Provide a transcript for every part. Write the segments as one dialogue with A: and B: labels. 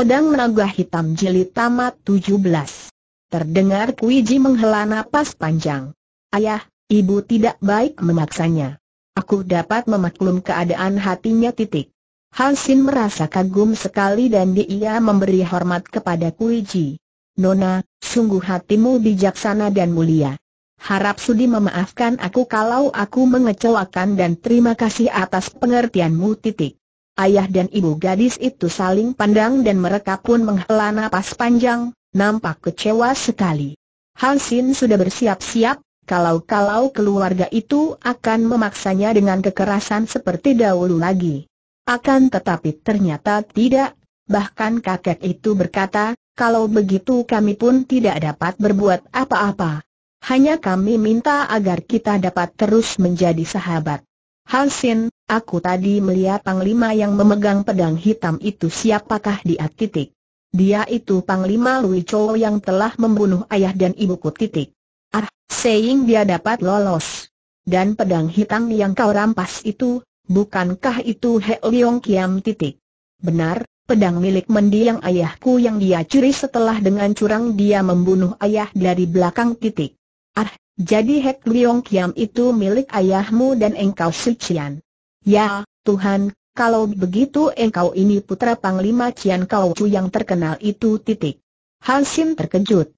A: Pedang Naga Hitam jeli Tamat 17 Terdengar Kuiji menghela napas panjang. Ayah, ibu tidak baik memaksanya. Aku dapat memaklum keadaan hatinya titik. Hansin merasa kagum sekali dan dia memberi hormat kepada Kuiji. Nona, sungguh hatimu bijaksana dan mulia. Harap sudi memaafkan aku kalau aku mengecewakan dan terima kasih atas pengertianmu titik ayah dan ibu gadis itu saling pandang dan mereka pun menghela nafas panjang, nampak kecewa sekali. Sin sudah bersiap-siap, kalau-kalau keluarga itu akan memaksanya dengan kekerasan seperti dahulu lagi. Akan tetapi ternyata tidak, bahkan kakek itu berkata, kalau begitu kami pun tidak dapat berbuat apa-apa. Hanya kami minta agar kita dapat terus menjadi sahabat. Hansin, Aku tadi melihat panglima yang memegang pedang hitam itu siapakah dia titik. Dia itu panglima Lui Chow yang telah membunuh ayah dan ibuku titik. Ah, seing dia dapat lolos. Dan pedang hitam yang kau rampas itu, bukankah itu He Leong Kiam titik? Benar, pedang milik mendiang ayahku yang dia curi setelah dengan curang dia membunuh ayah dari belakang titik. Ah, jadi He Leong Kiam itu milik ayahmu dan engkau sucian. Ya, Tuhan, kalau begitu engkau ini putra Panglima Cian Kau Chu yang terkenal itu titik. Hansin terkejut.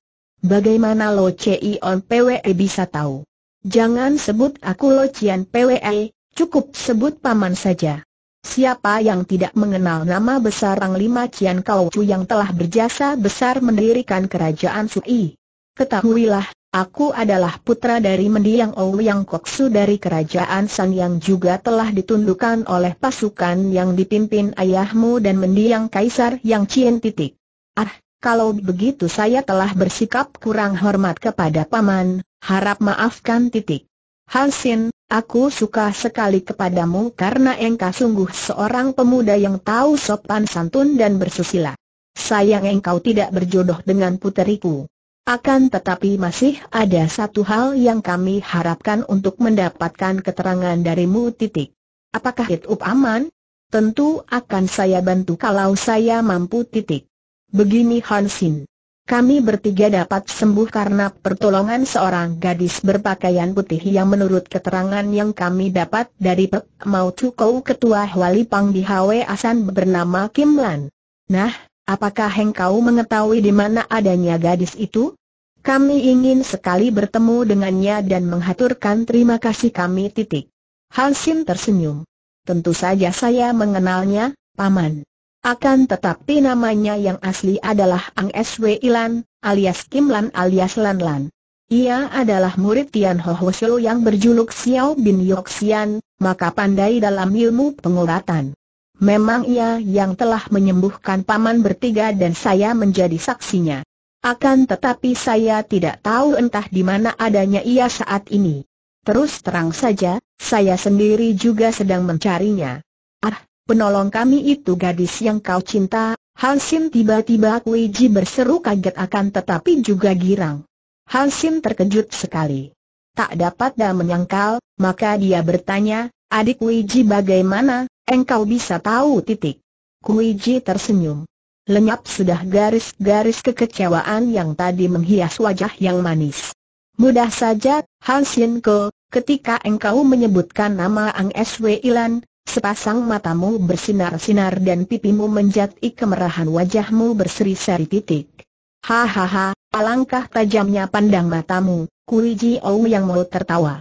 A: Bagaimana Lo On PWE bisa tahu? Jangan sebut aku Lo Cian PWE, cukup sebut paman saja. Siapa yang tidak mengenal nama besar Panglima Cian Kau Chu yang telah berjasa besar mendirikan kerajaan Sui? Ketahuilah, Aku adalah putra dari mendiang Ou Yang Koksu dari kerajaan San yang juga telah ditundukkan oleh pasukan yang dipimpin ayahmu dan mendiang Kaisar Yang Cien titik. Ah, kalau begitu saya telah bersikap kurang hormat kepada paman, harap maafkan titik. Halsin, aku suka sekali kepadamu karena engkau sungguh seorang pemuda yang tahu sopan santun dan bersusila. Sayang engkau tidak berjodoh dengan puteriku. Akan tetapi masih ada satu hal yang kami harapkan untuk mendapatkan keterangan darimu titik. Apakah itu aman? Tentu akan saya bantu kalau saya mampu titik. Begini Hansin. Kami bertiga dapat sembuh karena pertolongan seorang gadis berpakaian putih yang menurut keterangan yang kami dapat dari Pek Mau Ketua Wali Pang di Hwe Asan bernama Kim Lan. Nah, Apakah hengkau mengetahui di mana adanya gadis itu? Kami ingin sekali bertemu dengannya dan menghaturkan terima kasih kami titik. Hansin tersenyum. Tentu saja saya mengenalnya, Paman. Akan tetapi namanya yang asli adalah Ang Sw Ilan, alias Kim Lan alias Lan Lan. Ia adalah murid Tian Ho Ho Shou yang berjuluk Xiao Bin Yok maka pandai dalam ilmu pengobatan. Memang ia yang telah menyembuhkan paman bertiga dan saya menjadi saksinya. Akan tetapi saya tidak tahu entah di mana adanya ia saat ini. Terus terang saja, saya sendiri juga sedang mencarinya. Ah, penolong kami itu gadis yang kau cinta, Hansim tiba-tiba Kuiji berseru kaget akan tetapi juga girang. Hansim terkejut sekali. Tak dapat dah menyangkal, maka dia bertanya, adik Wiji bagaimana, Engkau bisa tahu titik. Kuiji tersenyum. Lenyap sudah garis-garis kekecewaan yang tadi menghias wajah yang manis. Mudah saja, Han Ko, ketika engkau menyebutkan nama Ang Sw Ilan, sepasang matamu bersinar-sinar dan pipimu menjadi kemerahan wajahmu berseri-seri titik. Hahaha, alangkah tajamnya pandang matamu, Kuiji Ou yang mau tertawa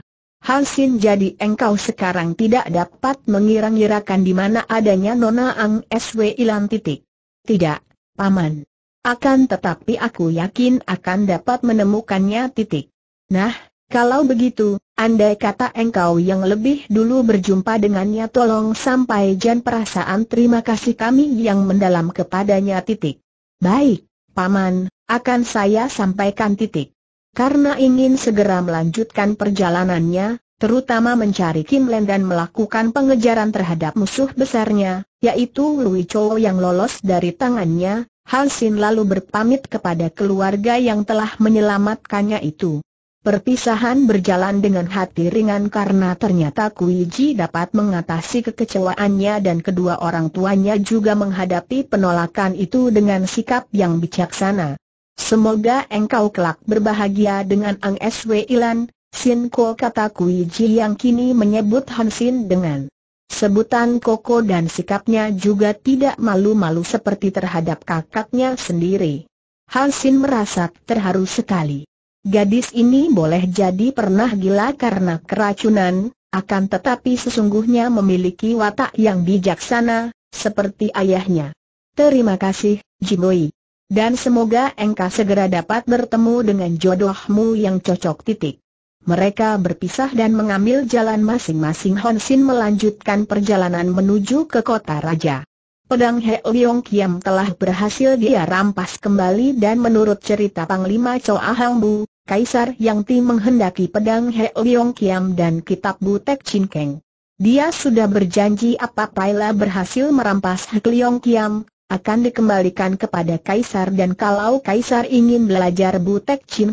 A: sin jadi engkau sekarang tidak dapat mengira-ngirakan di mana adanya Nona Ang SW Ilan titik. Tidak, Paman. Akan tetapi aku yakin akan dapat menemukannya titik. Nah, kalau begitu, andai kata engkau yang lebih dulu berjumpa dengannya tolong sampai jan perasaan terima kasih kami yang mendalam kepadanya titik. Baik, Paman, akan saya sampaikan titik. Karena ingin segera melanjutkan perjalanannya, terutama mencari Kim Len dan melakukan pengejaran terhadap musuh besarnya, yaitu Lui Chow yang lolos dari tangannya, Han Sin lalu berpamit kepada keluarga yang telah menyelamatkannya itu. Perpisahan berjalan dengan hati ringan karena ternyata Kuiji dapat mengatasi kekecewaannya dan kedua orang tuanya juga menghadapi penolakan itu dengan sikap yang bijaksana. Semoga engkau kelak berbahagia dengan Ang Swe Ilan, Sin Ko kata Kui Ji yang kini menyebut Han Sin dengan sebutan Koko dan sikapnya juga tidak malu-malu seperti terhadap kakaknya sendiri. Han Sin merasa terharu sekali. Gadis ini boleh jadi pernah gila karena keracunan, akan tetapi sesungguhnya memiliki watak yang bijaksana, seperti ayahnya. Terima kasih, Jimoi. Dan semoga engkau segera dapat bertemu dengan jodohmu yang cocok titik. Mereka berpisah dan mengambil jalan masing-masing Honsin melanjutkan perjalanan menuju ke kota raja. Pedang He Leong Kiam telah berhasil dia rampas kembali dan menurut cerita Panglima Choa Hang Bu, Kaisar Yang Ti menghendaki pedang He Leong Kiam dan kitab Butek Chin Keng. Dia sudah berjanji apa pula berhasil merampas He Leong Kiam, akan dikembalikan kepada Kaisar dan kalau Kaisar ingin belajar Butek Chin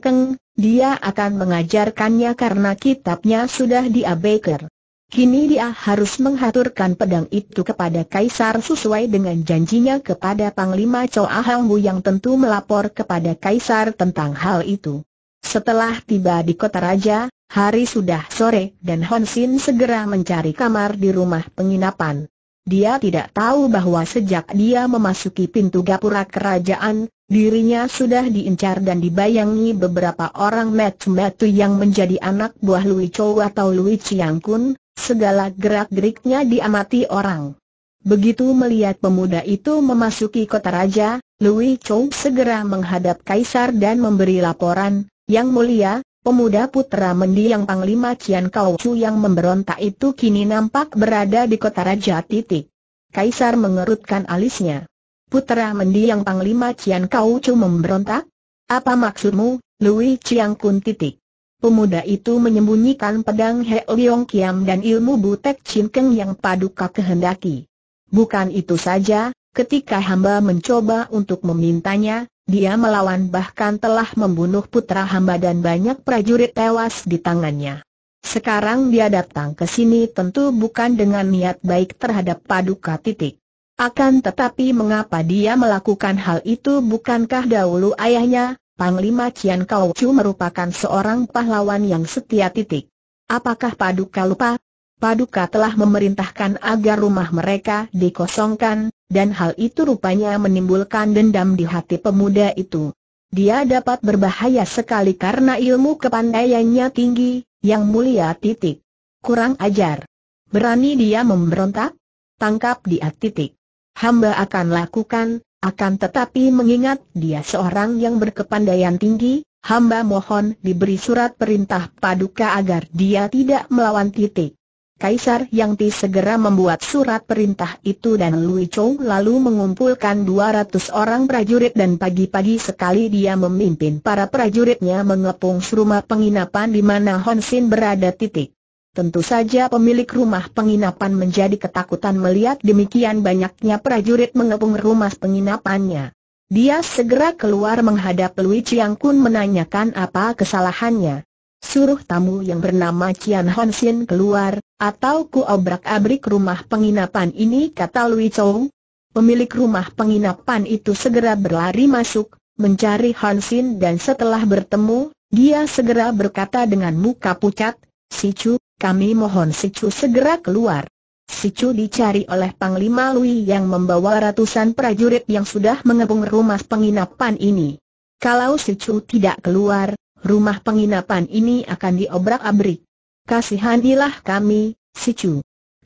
A: dia akan mengajarkannya karena kitabnya sudah diabaikan. Kini dia harus menghaturkan pedang itu kepada Kaisar sesuai dengan janjinya kepada Panglima Choa Hangbu yang tentu melapor kepada Kaisar tentang hal itu. Setelah tiba di kota raja, hari sudah sore dan Hon Sin segera mencari kamar di rumah penginapan. Dia tidak tahu bahwa sejak dia memasuki pintu gapura kerajaan, dirinya sudah diincar dan dibayangi beberapa orang metu-metu yang menjadi anak buah Lui Chou atau Lui Chiang Kun, segala gerak-geriknya diamati orang. Begitu melihat pemuda itu memasuki kota raja, Lui Chou segera menghadap kaisar dan memberi laporan, Yang mulia, Pemuda putra mendiang Panglima Cian Kau Chu yang memberontak itu kini nampak berada di kota Raja Titik. Kaisar mengerutkan alisnya. Putra mendiang Panglima Cian Kau Chu memberontak? Apa maksudmu, Lui Ciang Kun Titik? Pemuda itu menyembunyikan pedang He Liong Kiam dan ilmu Butek Chin Keng yang paduka kehendaki. Bukan itu saja, Ketika hamba mencoba untuk memintanya, dia melawan bahkan telah membunuh putra hamba dan banyak prajurit tewas di tangannya. Sekarang dia datang ke sini tentu bukan dengan niat baik terhadap paduka titik. Akan tetapi mengapa dia melakukan hal itu bukankah dahulu ayahnya, Panglima Cian Kau Chu merupakan seorang pahlawan yang setia titik. Apakah paduka lupa? Paduka telah memerintahkan agar rumah mereka dikosongkan, dan hal itu rupanya menimbulkan dendam di hati pemuda itu. Dia dapat berbahaya sekali karena ilmu kepandaiannya tinggi, yang mulia titik. Kurang ajar. Berani dia memberontak? Tangkap dia titik. Hamba akan lakukan, akan tetapi mengingat dia seorang yang berkepandaian tinggi, hamba mohon diberi surat perintah paduka agar dia tidak melawan titik. Kaisar Yang Ti segera membuat surat perintah itu dan Lui Chou lalu mengumpulkan 200 orang prajurit dan pagi-pagi sekali dia memimpin para prajuritnya mengepung rumah penginapan di mana Hon Sin berada titik. Tentu saja pemilik rumah penginapan menjadi ketakutan melihat demikian banyaknya prajurit mengepung rumah penginapannya. Dia segera keluar menghadap Lui Chiang Kun menanyakan apa kesalahannya. Suruh tamu yang bernama Cian Hon Sin keluar, atau ku obrak-abrik rumah penginapan ini kata Lui Chou. Pemilik rumah penginapan itu segera berlari masuk, mencari Hon Sin dan setelah bertemu, dia segera berkata dengan muka pucat, Si Chu, kami mohon Si Chu segera keluar. Si Chu dicari oleh Panglima Lui yang membawa ratusan prajurit yang sudah mengepung rumah penginapan ini. Kalau Si Chu tidak keluar, rumah penginapan ini akan diobrak-abrik. Kasihanilah kami, si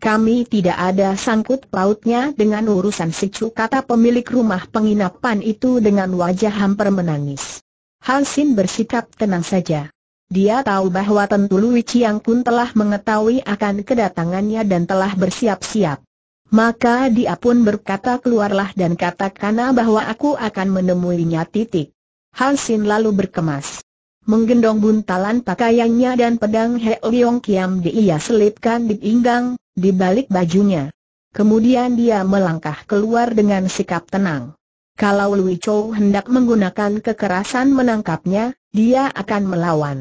A: Kami tidak ada sangkut pautnya dengan urusan si kata pemilik rumah penginapan itu dengan wajah hampir menangis. Halsin bersikap tenang saja. Dia tahu bahwa tentu Lui Chiang pun telah mengetahui akan kedatangannya dan telah bersiap-siap. Maka dia pun berkata keluarlah dan katakanlah bahwa aku akan menemuinya titik. Halsin lalu berkemas menggendong buntalan pakaiannya dan pedang Liong Kiam dia selipkan di pinggang, di balik bajunya. Kemudian dia melangkah keluar dengan sikap tenang. Kalau Lui Chou hendak menggunakan kekerasan menangkapnya, dia akan melawan.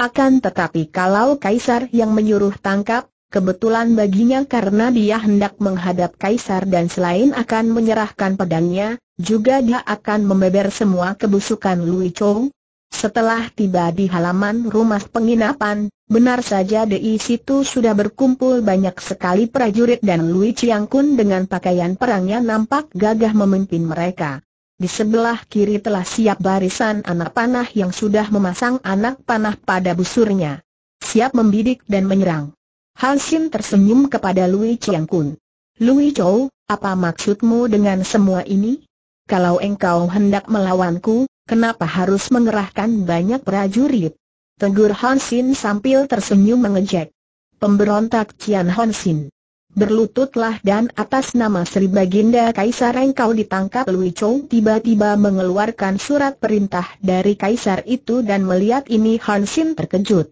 A: Akan tetapi kalau Kaisar yang menyuruh tangkap, kebetulan baginya karena dia hendak menghadap Kaisar dan selain akan menyerahkan pedangnya, juga dia akan membeber semua kebusukan Lui Chou, setelah tiba di halaman rumah penginapan, benar saja di situ sudah berkumpul banyak sekali prajurit dan Louis Chiang Kun dengan pakaian perangnya nampak gagah memimpin mereka. Di sebelah kiri telah siap barisan anak panah yang sudah memasang anak panah pada busurnya. Siap membidik dan menyerang. Hal Xin tersenyum kepada Louis Chiang Kun. Louis Chou, apa maksudmu dengan semua ini? Kalau engkau hendak melawanku, Kenapa harus mengerahkan banyak prajurit? Tegur Hansin sambil tersenyum mengejek. Pemberontak Cian Hansin. Berlututlah dan atas nama Sri Baginda Kaisar engkau ditangkap Lui Chou tiba-tiba mengeluarkan surat perintah dari Kaisar itu dan melihat ini Han terkejut.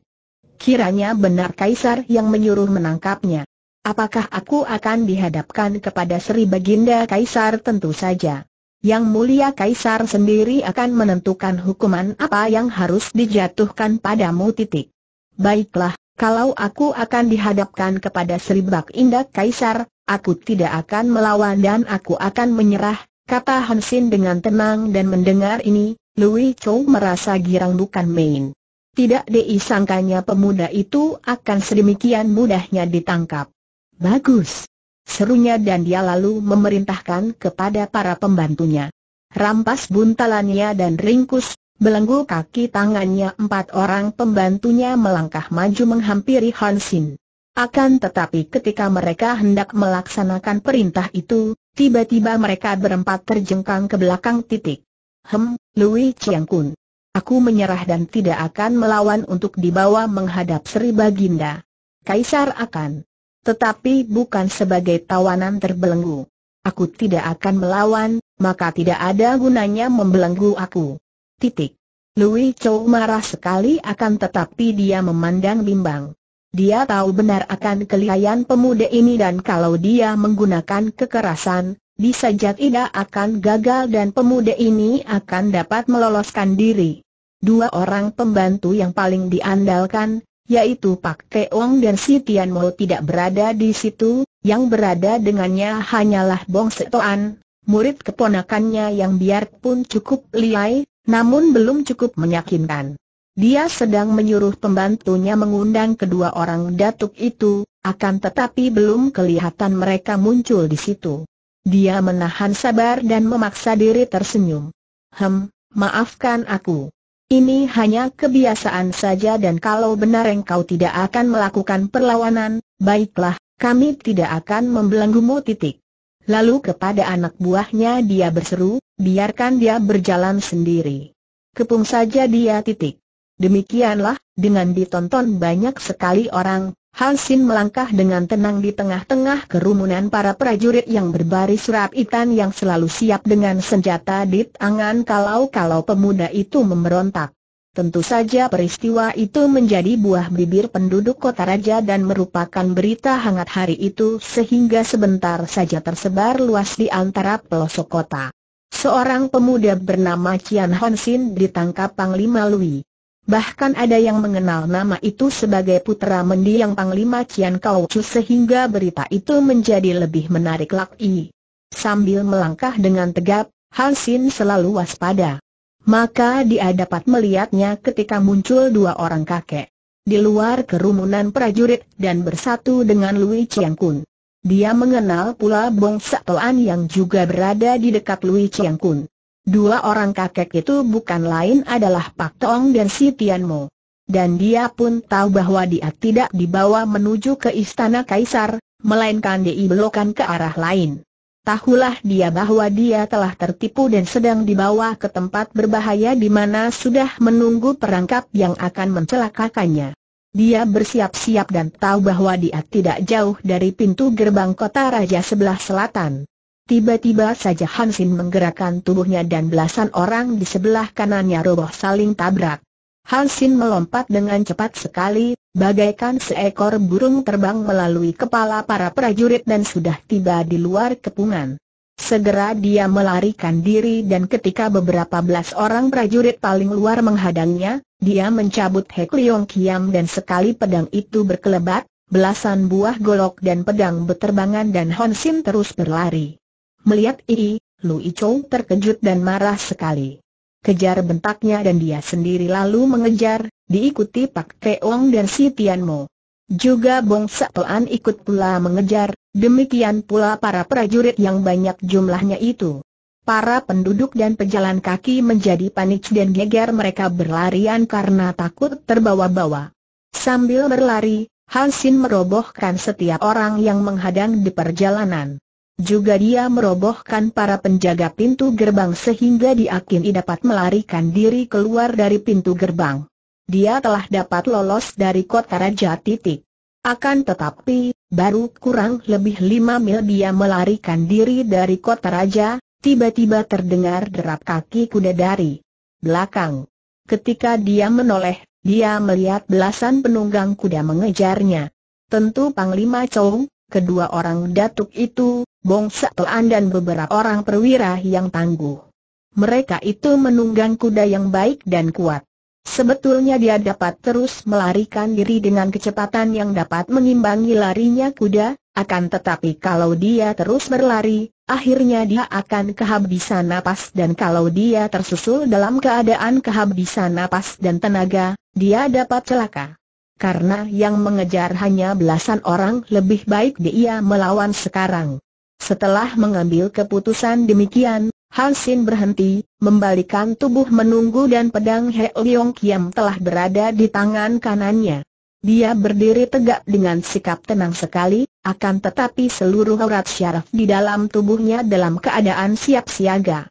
A: Kiranya benar Kaisar yang menyuruh menangkapnya. Apakah aku akan dihadapkan kepada Sri Baginda Kaisar tentu saja. Yang mulia Kaisar sendiri akan menentukan hukuman apa yang harus dijatuhkan padamu titik. Baiklah, kalau aku akan dihadapkan kepada Seribak Indah Kaisar, aku tidak akan melawan dan aku akan menyerah, kata Hansin dengan tenang dan mendengar ini, Louis Chow merasa girang bukan main. Tidak diisangkanya pemuda itu akan sedemikian mudahnya ditangkap. Bagus serunya dan dia lalu memerintahkan kepada para pembantunya. Rampas buntalannya dan ringkus, belenggu kaki tangannya empat orang pembantunya melangkah maju menghampiri Hansin. Akan tetapi ketika mereka hendak melaksanakan perintah itu, tiba-tiba mereka berempat terjengkang ke belakang titik. Hem, Lui Chiang Kun. Aku menyerah dan tidak akan melawan untuk dibawa menghadap Sri Baginda. Kaisar akan tetapi bukan sebagai tawanan terbelenggu. Aku tidak akan melawan, maka tidak ada gunanya membelenggu aku. Titik. Louis Chow marah sekali akan tetapi dia memandang bimbang. Dia tahu benar akan kelihayan pemuda ini dan kalau dia menggunakan kekerasan, bisa ini akan gagal dan pemuda ini akan dapat meloloskan diri. Dua orang pembantu yang paling diandalkan, yaitu Pak Teong dan si Tian Mo tidak berada di situ, yang berada dengannya hanyalah Bong Setoan, murid keponakannya yang biarpun cukup liai, namun belum cukup meyakinkan. Dia sedang menyuruh pembantunya mengundang kedua orang datuk itu, akan tetapi belum kelihatan mereka muncul di situ. Dia menahan sabar dan memaksa diri tersenyum. Hem, maafkan aku. Ini hanya kebiasaan saja dan kalau benar engkau tidak akan melakukan perlawanan, baiklah, kami tidak akan membelenggumu titik. Lalu kepada anak buahnya dia berseru, biarkan dia berjalan sendiri. Kepung saja dia titik. Demikianlah, dengan ditonton banyak sekali orang, Hansin melangkah dengan tenang di tengah-tengah kerumunan para prajurit yang berbaris rapitan yang selalu siap dengan senjata di tangan kalau-kalau pemuda itu memberontak. Tentu saja peristiwa itu menjadi buah bibir penduduk kota raja dan merupakan berita hangat hari itu sehingga sebentar saja tersebar luas di antara pelosok kota. Seorang pemuda bernama Cian Hansin ditangkap Panglima Lui. Bahkan ada yang mengenal nama itu sebagai putera mendiang Panglima Cian Kau Chu sehingga berita itu menjadi lebih menarik lagi. Sambil melangkah dengan tegap, Han Xin selalu waspada. Maka dia dapat melihatnya ketika muncul dua orang kakek. Di luar kerumunan prajurit dan bersatu dengan Lui Chiang Kun. Dia mengenal pula Bong Toan yang juga berada di dekat Lui Chiang Kun. Dua orang kakek itu bukan lain adalah Pak Tong dan si Tian Mo. Dan dia pun tahu bahwa dia tidak dibawa menuju ke istana kaisar, melainkan diibelokan ke arah lain. Tahulah dia bahwa dia telah tertipu dan sedang dibawa ke tempat berbahaya di mana sudah menunggu perangkap yang akan mencelakakannya. Dia bersiap-siap dan tahu bahwa dia tidak jauh dari pintu gerbang kota Raja sebelah selatan. Tiba-tiba saja Hansin menggerakkan tubuhnya dan belasan orang di sebelah kanannya roboh saling tabrak. Hansin melompat dengan cepat sekali, bagaikan seekor burung terbang melalui kepala para prajurit dan sudah tiba di luar kepungan. Segera dia melarikan diri dan ketika beberapa belas orang prajurit paling luar menghadangnya, dia mencabut Hek Leong Kiam dan sekali pedang itu berkelebat, belasan buah golok dan pedang beterbangan dan Hansin terus berlari. Melihat ini, Lu Icou terkejut dan marah sekali. Kejar bentaknya dan dia sendiri lalu mengejar, diikuti Pak Keong dan si Tian Mo. Juga Bong Satoan ikut pula mengejar, demikian pula para prajurit yang banyak jumlahnya itu. Para penduduk dan pejalan kaki menjadi panik dan geger mereka berlarian karena takut terbawa-bawa. Sambil berlari, Hansin merobohkan setiap orang yang menghadang di perjalanan. Juga dia merobohkan para penjaga pintu gerbang sehingga Diakini dapat melarikan diri keluar dari pintu gerbang. Dia telah dapat lolos dari kota Raja Titik. Akan tetapi, baru kurang lebih lima mil dia melarikan diri dari kota Raja, tiba-tiba terdengar derap kaki kuda dari belakang. Ketika dia menoleh, dia melihat belasan penunggang kuda mengejarnya. Tentu Panglima Chong, kedua orang datuk itu, Bong Sa'an dan beberapa orang perwira yang tangguh. Mereka itu menunggang kuda yang baik dan kuat. Sebetulnya dia dapat terus melarikan diri dengan kecepatan yang dapat mengimbangi larinya kuda, akan tetapi kalau dia terus berlari, akhirnya dia akan kehabisan napas dan kalau dia tersusul dalam keadaan kehabisan napas dan tenaga, dia dapat celaka. Karena yang mengejar hanya belasan orang lebih baik dia melawan sekarang. Setelah mengambil keputusan demikian, Hansin berhenti, membalikan tubuh menunggu dan pedang He Leong Kiam telah berada di tangan kanannya. Dia berdiri tegak dengan sikap tenang sekali, akan tetapi seluruh urat syaraf di dalam tubuhnya dalam keadaan siap siaga.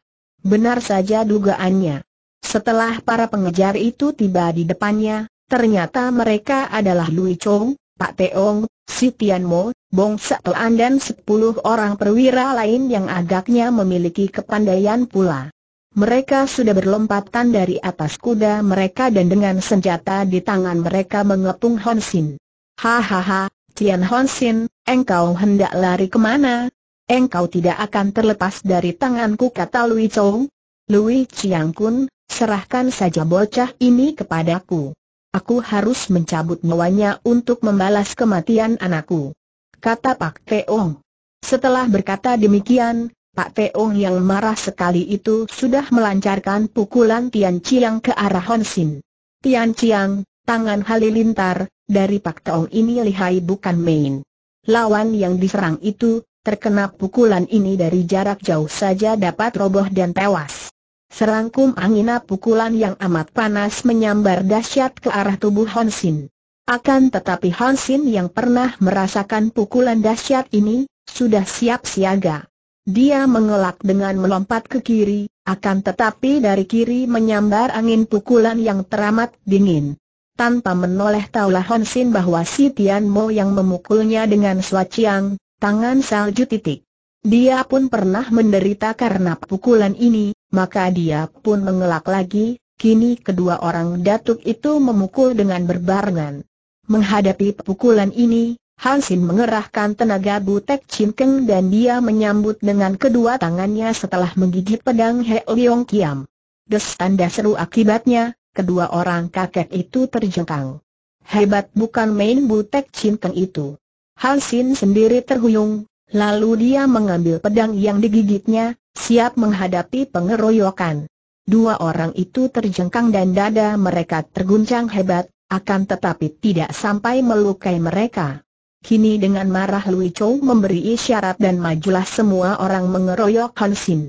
A: Benar saja dugaannya. Setelah para pengejar itu tiba di depannya, ternyata mereka adalah Lui Chong, Pak Teong, Si Tianmo, Bong Saoan dan sepuluh orang perwira lain yang agaknya memiliki kepandaian pula. Mereka sudah berlompatan dari atas kuda mereka dan dengan senjata di tangan mereka mengepung Hon Sin. Hahaha, Tian Hon Sin, engkau hendak lari kemana? Engkau tidak akan terlepas dari tanganku kata Lui Chou. Lui Chiang Kun, serahkan saja bocah ini kepadaku. Aku harus mencabut nyawanya untuk membalas kematian anakku. Kata Pak Teong. Setelah berkata demikian, Pak Teong yang marah sekali itu sudah melancarkan pukulan Tian Chiang ke arah Hon Sin. Tian Chiang, tangan halilintar, dari Pak Teong ini lihai bukan main. Lawan yang diserang itu, terkena pukulan ini dari jarak jauh saja dapat roboh dan tewas. Serangkum angina pukulan yang amat panas menyambar dahsyat ke arah tubuh Hansin. Akan tetapi Hansin yang pernah merasakan pukulan dahsyat ini, sudah siap siaga. Dia mengelak dengan melompat ke kiri, akan tetapi dari kiri menyambar angin pukulan yang teramat dingin. Tanpa menoleh taulah Hansin bahwa si Tian Mo yang memukulnya dengan suaciang, tangan salju titik. Dia pun pernah menderita karena pukulan ini, maka dia pun mengelak lagi, kini kedua orang datuk itu memukul dengan berbarengan. Menghadapi pukulan ini, Hansin mengerahkan tenaga Butek Cinkeng dan dia menyambut dengan kedua tangannya setelah menggigit pedang He Leong Kiam. Des tanda seru akibatnya, kedua orang kakek itu terjengkang. Hebat bukan main Butek Cinkeng itu. Hansin sendiri terhuyung, lalu dia mengambil pedang yang digigitnya, siap menghadapi pengeroyokan. Dua orang itu terjengkang dan dada mereka terguncang hebat, akan tetapi tidak sampai melukai mereka. Kini dengan marah Lui Chow memberi isyarat dan majulah semua orang mengeroyok Han Sin.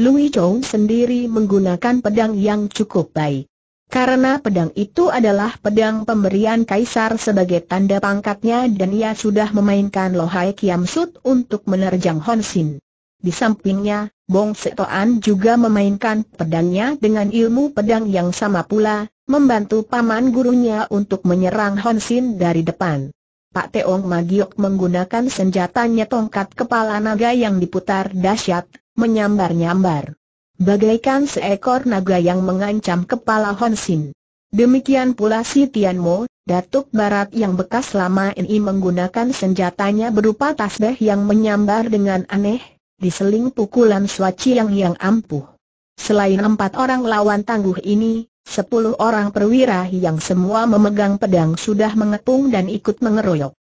A: Lui Chow sendiri menggunakan pedang yang cukup baik. Karena pedang itu adalah pedang pemberian kaisar sebagai tanda pangkatnya dan ia sudah memainkan lohai kiam sut untuk menerjang Hon Di sampingnya, Bong Setoan juga memainkan pedangnya dengan ilmu pedang yang sama pula, membantu paman gurunya untuk menyerang Hon Sin dari depan. Pak Teong Magiok menggunakan senjatanya tongkat kepala naga yang diputar dahsyat, menyambar-nyambar. Bagaikan seekor naga yang mengancam kepala Hon Sin. Demikian pula si Tian Mo, Datuk Barat yang bekas lama ini menggunakan senjatanya berupa tasbeh yang menyambar dengan aneh, diseling pukulan suaci yang ampuh. Selain empat orang lawan tangguh ini, sepuluh orang perwira yang semua memegang pedang sudah mengepung dan ikut mengeroyok.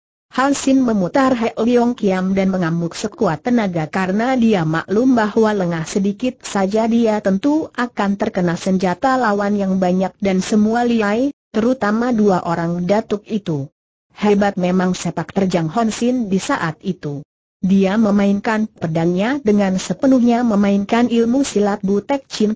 A: Sin memutar He Leong Kiam dan mengamuk sekuat tenaga karena dia maklum bahwa lengah sedikit saja dia tentu akan terkena senjata lawan yang banyak dan semua liai, terutama dua orang datuk itu. Hebat memang sepak terjang Sin di saat itu. Dia memainkan pedangnya dengan sepenuhnya memainkan ilmu silat Butek Chin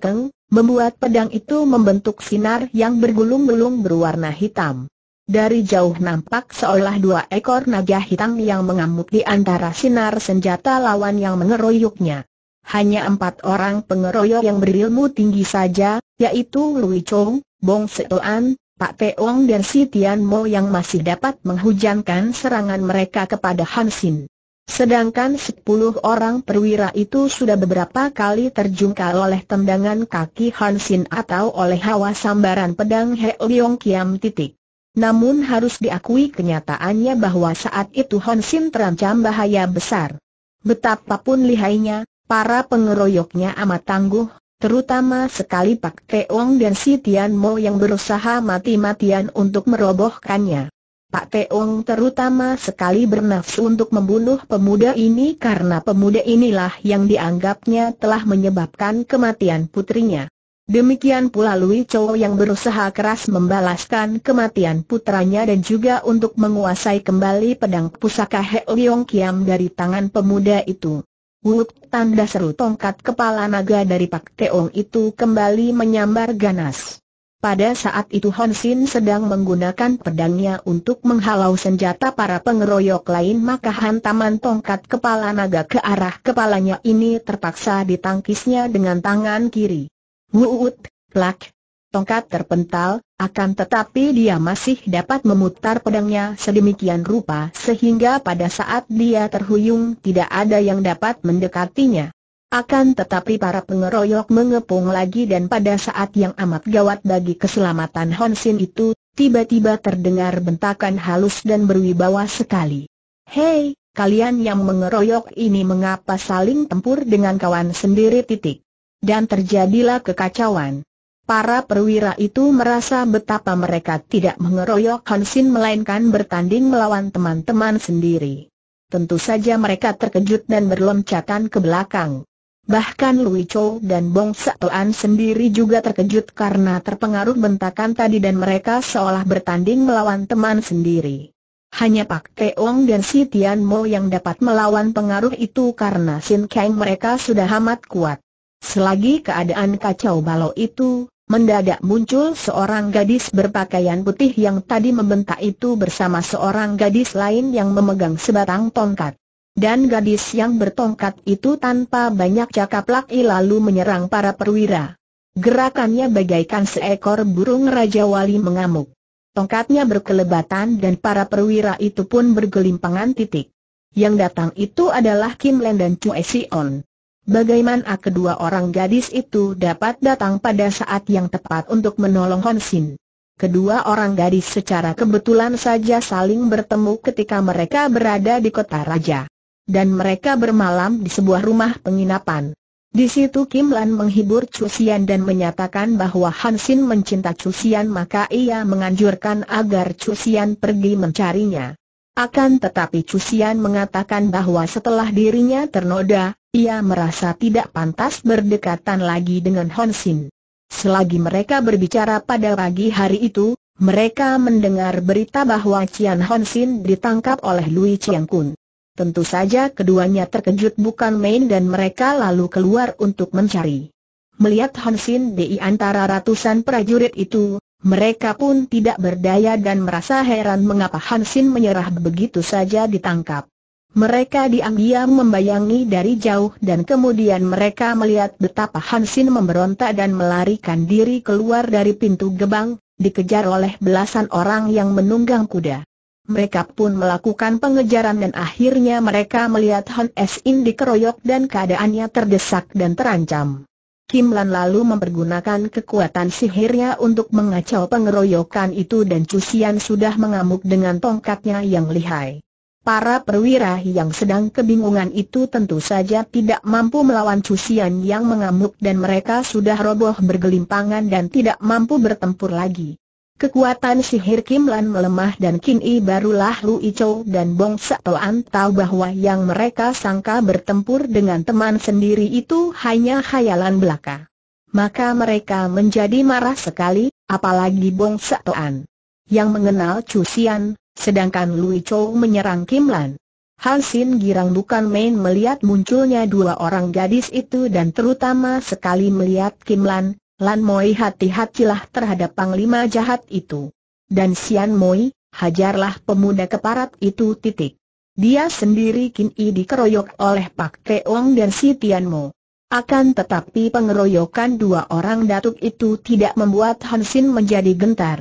A: membuat pedang itu membentuk sinar yang bergulung-gulung berwarna hitam. Dari jauh nampak seolah dua ekor naga hitam yang mengamuk di antara sinar senjata lawan yang mengeroyoknya. Hanya empat orang pengeroyok yang berilmu tinggi saja, yaitu Lui Chong, Bong Seoan, Pak Teong dan Si Tian Mo yang masih dapat menghujankan serangan mereka kepada Hansin. Sedangkan sepuluh orang perwira itu sudah beberapa kali terjungkal oleh tendangan kaki Hansin atau oleh hawa sambaran pedang He Leong Kiam titik. Namun harus diakui kenyataannya bahwa saat itu Hansin terancam bahaya besar. Betapapun lihainya, para pengeroyoknya amat tangguh, terutama sekali Pak Teong dan si Tian Mo yang berusaha mati-matian untuk merobohkannya. Pak Teong terutama sekali bernafsu untuk membunuh pemuda ini karena pemuda inilah yang dianggapnya telah menyebabkan kematian putrinya. Demikian pula Lui Chow yang berusaha keras membalaskan kematian putranya dan juga untuk menguasai kembali pedang pusaka Heoyong Kiam dari tangan pemuda itu. Wuk tanda seru tongkat kepala naga dari Pak Teong itu kembali menyambar ganas. Pada saat itu Hon Sin sedang menggunakan pedangnya untuk menghalau senjata para pengeroyok lain maka hantaman tongkat kepala naga ke arah kepalanya ini terpaksa ditangkisnya dengan tangan kiri. Wuut, plak. Tongkat terpental, akan tetapi dia masih dapat memutar pedangnya sedemikian rupa sehingga pada saat dia terhuyung tidak ada yang dapat mendekatinya. Akan tetapi para pengeroyok mengepung lagi dan pada saat yang amat gawat bagi keselamatan Honsin itu, tiba-tiba terdengar bentakan halus dan berwibawa sekali. Hei, kalian yang mengeroyok ini mengapa saling tempur dengan kawan sendiri titik. Dan terjadilah kekacauan. Para perwira itu merasa betapa mereka tidak mengeroyok Hansin melainkan bertanding melawan teman-teman sendiri. Tentu saja mereka terkejut dan berloncatan ke belakang. Bahkan Lui Chou dan Bong Satoan sendiri juga terkejut karena terpengaruh bentakan tadi dan mereka seolah bertanding melawan teman sendiri. Hanya Pak Teong dan si Tian Mo yang dapat melawan pengaruh itu karena Sin Kang mereka sudah amat kuat. Selagi keadaan kacau balau itu, mendadak muncul seorang gadis berpakaian putih yang tadi membentak itu bersama seorang gadis lain yang memegang sebatang tongkat. Dan gadis yang bertongkat itu tanpa banyak cakap lagi lalu menyerang para perwira. Gerakannya bagaikan seekor burung Raja Wali mengamuk. Tongkatnya berkelebatan dan para perwira itu pun bergelimpangan titik. Yang datang itu adalah Kim Len dan Chue Sion. Bagaimana kedua orang gadis itu dapat datang pada saat yang tepat untuk menolong Hon Sin? Kedua orang gadis secara kebetulan saja saling bertemu ketika mereka berada di kota raja dan mereka bermalam di sebuah rumah penginapan. Di situ Kim Lan menghibur Cusian dan menyatakan bahwa Hansin mencinta Cusian maka ia menganjurkan agar Cusian pergi mencarinya. Akan tetapi Cusian mengatakan bahwa setelah dirinya ternoda, ia merasa tidak pantas berdekatan lagi dengan Hansin. Selagi mereka berbicara pada pagi hari itu, mereka mendengar berita bahwa Cian Hansin ditangkap oleh Lui Chiang Kun. Tentu saja keduanya terkejut bukan main dan mereka lalu keluar untuk mencari. Melihat Hansin di antara ratusan prajurit itu, mereka pun tidak berdaya dan merasa heran mengapa Hansin menyerah begitu saja ditangkap. Mereka diam-diam membayangi dari jauh dan kemudian mereka melihat betapa Hansin memberontak dan melarikan diri keluar dari pintu gebang, dikejar oleh belasan orang yang menunggang kuda mereka pun melakukan pengejaran dan akhirnya mereka melihat Han S. In dikeroyok dan keadaannya terdesak dan terancam. Kim Lan lalu mempergunakan kekuatan sihirnya untuk mengacau pengeroyokan itu dan Cusian sudah mengamuk dengan tongkatnya yang lihai. Para perwira yang sedang kebingungan itu tentu saja tidak mampu melawan Cusian yang mengamuk dan mereka sudah roboh bergelimpangan dan tidak mampu bertempur lagi. Kekuatan sihir Kim Lan melemah dan I barulah Lu Chow dan Bong Saoan tahu bahwa yang mereka sangka bertempur dengan teman sendiri itu hanya khayalan belaka. Maka mereka menjadi marah sekali, apalagi Bong Saoan yang mengenal Chu Xian, sedangkan Lu Chow menyerang Kim Lan. Han Sin girang bukan main melihat munculnya dua orang gadis itu dan terutama sekali melihat Kim Lan, Lan Moi hati-hatilah terhadap panglima jahat itu. Dan Sian Moi, hajarlah pemuda keparat itu titik. Dia sendiri kini dikeroyok oleh Pak Keong dan si Tian Mo. Akan tetapi pengeroyokan dua orang datuk itu tidak membuat Hansin menjadi gentar.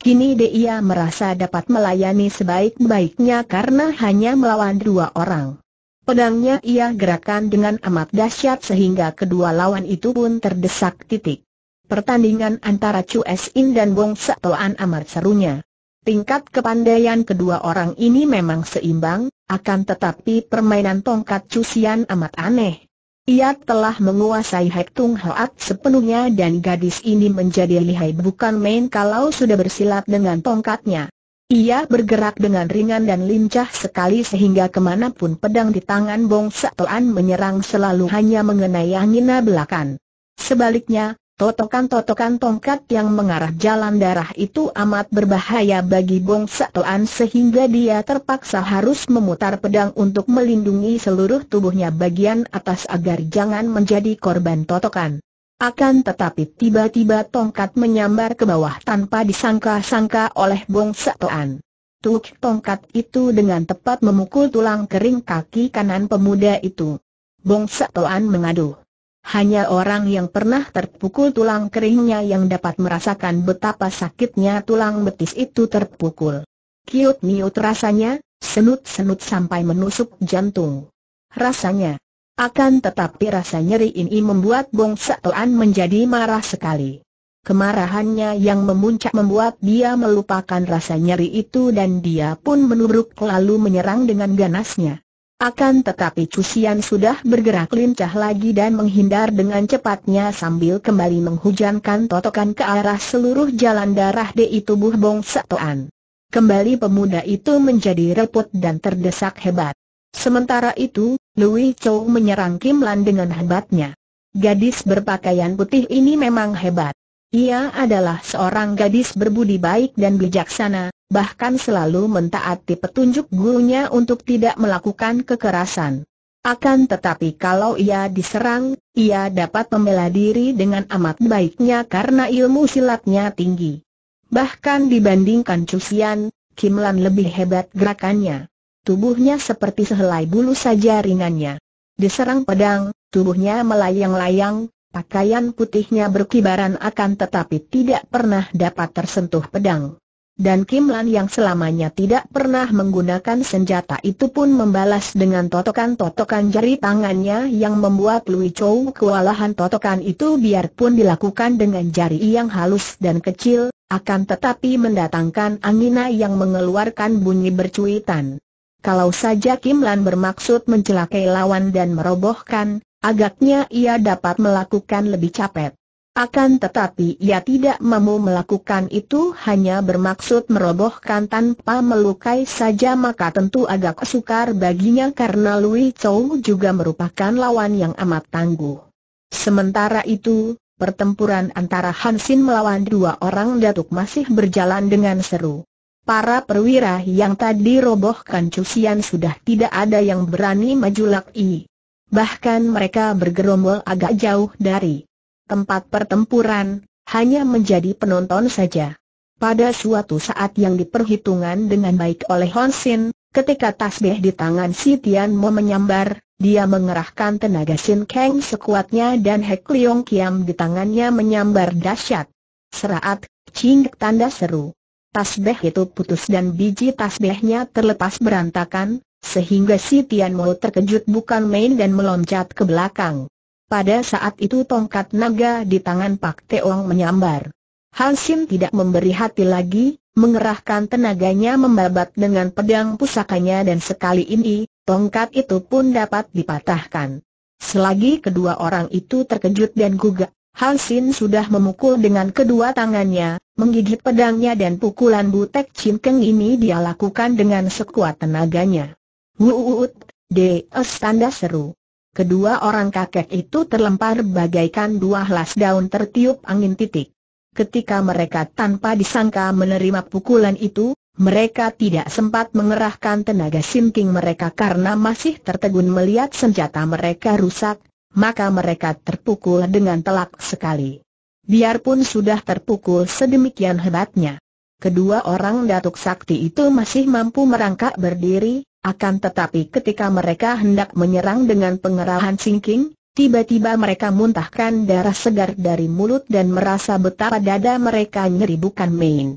A: Kini dia merasa dapat melayani sebaik-baiknya karena hanya melawan dua orang. Pedangnya ia gerakan dengan amat dahsyat sehingga kedua lawan itu pun terdesak titik. Pertandingan antara Chu In dan Wong An amat serunya. Tingkat kepandaian kedua orang ini memang seimbang, akan tetapi permainan tongkat Chu Sian amat aneh. Ia telah menguasai Hek Tung Hoat sepenuhnya dan gadis ini menjadi lihai bukan main kalau sudah bersilat dengan tongkatnya. Ia bergerak dengan ringan dan lincah sekali sehingga kemanapun pedang di tangan Bong An menyerang selalu hanya mengenai angina belakang. Sebaliknya, Totokan-totokan tongkat yang mengarah jalan darah itu amat berbahaya bagi Bong Satoan sehingga dia terpaksa harus memutar pedang untuk melindungi seluruh tubuhnya bagian atas agar jangan menjadi korban totokan. Akan tetapi tiba-tiba tongkat menyambar ke bawah tanpa disangka-sangka oleh Bong Satoan. Tuk tongkat itu dengan tepat memukul tulang kering kaki kanan pemuda itu. Bong Satoan mengaduh. Hanya orang yang pernah terpukul tulang keringnya yang dapat merasakan betapa sakitnya tulang betis itu terpukul. Kiut-miut rasanya, senut-senut sampai menusuk jantung. Rasanya. Akan tetapi rasa nyeri ini membuat Bong Satoan menjadi marah sekali. Kemarahannya yang memuncak membuat dia melupakan rasa nyeri itu dan dia pun menubruk lalu menyerang dengan ganasnya. Akan tetapi Cusian sudah bergerak lincah lagi dan menghindar dengan cepatnya sambil kembali menghujankan totokan ke arah seluruh jalan darah di tubuh Bong Satoan. Kembali pemuda itu menjadi repot dan terdesak hebat. Sementara itu, Louis Chow menyerang Kim Lan dengan hebatnya. Gadis berpakaian putih ini memang hebat. Ia adalah seorang gadis berbudi baik dan bijaksana, bahkan selalu mentaati petunjuk gurunya untuk tidak melakukan kekerasan. Akan tetapi kalau ia diserang, ia dapat membela diri dengan amat baiknya karena ilmu silatnya tinggi. Bahkan dibandingkan Cusian, Kim Lan lebih hebat gerakannya. Tubuhnya seperti sehelai bulu saja ringannya. Diserang pedang, tubuhnya melayang-layang, pakaian putihnya berkibaran akan tetapi tidak pernah dapat tersentuh pedang dan Kim Lan yang selamanya tidak pernah menggunakan senjata itu pun membalas dengan totokan-totokan jari tangannya yang membuat Lui Chow kewalahan totokan itu biarpun dilakukan dengan jari yang halus dan kecil, akan tetapi mendatangkan angina yang mengeluarkan bunyi bercuitan. Kalau saja Kim Lan bermaksud mencelakai lawan dan merobohkan, agaknya ia dapat melakukan lebih capek. Akan tetapi ia tidak mampu melakukan itu hanya bermaksud merobohkan tanpa melukai saja maka tentu agak sukar baginya karena Lui Chou juga merupakan lawan yang amat tangguh. Sementara itu, pertempuran antara Hansin melawan dua orang datuk masih berjalan dengan seru. Para perwira yang tadi robohkan cucian sudah tidak ada yang berani maju lagi. Bahkan mereka bergerombol agak jauh dari tempat pertempuran, hanya menjadi penonton saja. Pada suatu saat yang diperhitungkan dengan baik oleh Honsin, ketika tasbih di tangan si Tian Mo menyambar, dia mengerahkan tenaga Sin Kang sekuatnya dan Hek Leong Kiam di tangannya menyambar dahsyat. Serat, cing tanda seru. Tasbih itu putus dan biji tasbihnya terlepas berantakan, sehingga si Tian Mo terkejut bukan main dan meloncat ke belakang. Pada saat itu tongkat naga di tangan Pak Teong menyambar. Sin tidak memberi hati lagi, mengerahkan tenaganya membabat dengan pedang pusakanya dan sekali ini, tongkat itu pun dapat dipatahkan. Selagi kedua orang itu terkejut dan gugah, Sin sudah memukul dengan kedua tangannya, menggigit pedangnya dan pukulan butek cinkeng ini dia lakukan dengan sekuat tenaganya. Wuut, de, tanda seru. Kedua orang kakek itu terlempar bagaikan dua helas daun tertiup angin titik. Ketika mereka tanpa disangka menerima pukulan itu, mereka tidak sempat mengerahkan tenaga sinking mereka karena masih tertegun melihat senjata mereka rusak, maka mereka terpukul dengan telak sekali. Biarpun sudah terpukul sedemikian hebatnya. Kedua orang datuk sakti itu masih mampu merangkak berdiri, akan tetapi ketika mereka hendak menyerang dengan pengerahan singking, tiba-tiba mereka muntahkan darah segar dari mulut dan merasa betapa dada mereka nyeri bukan main.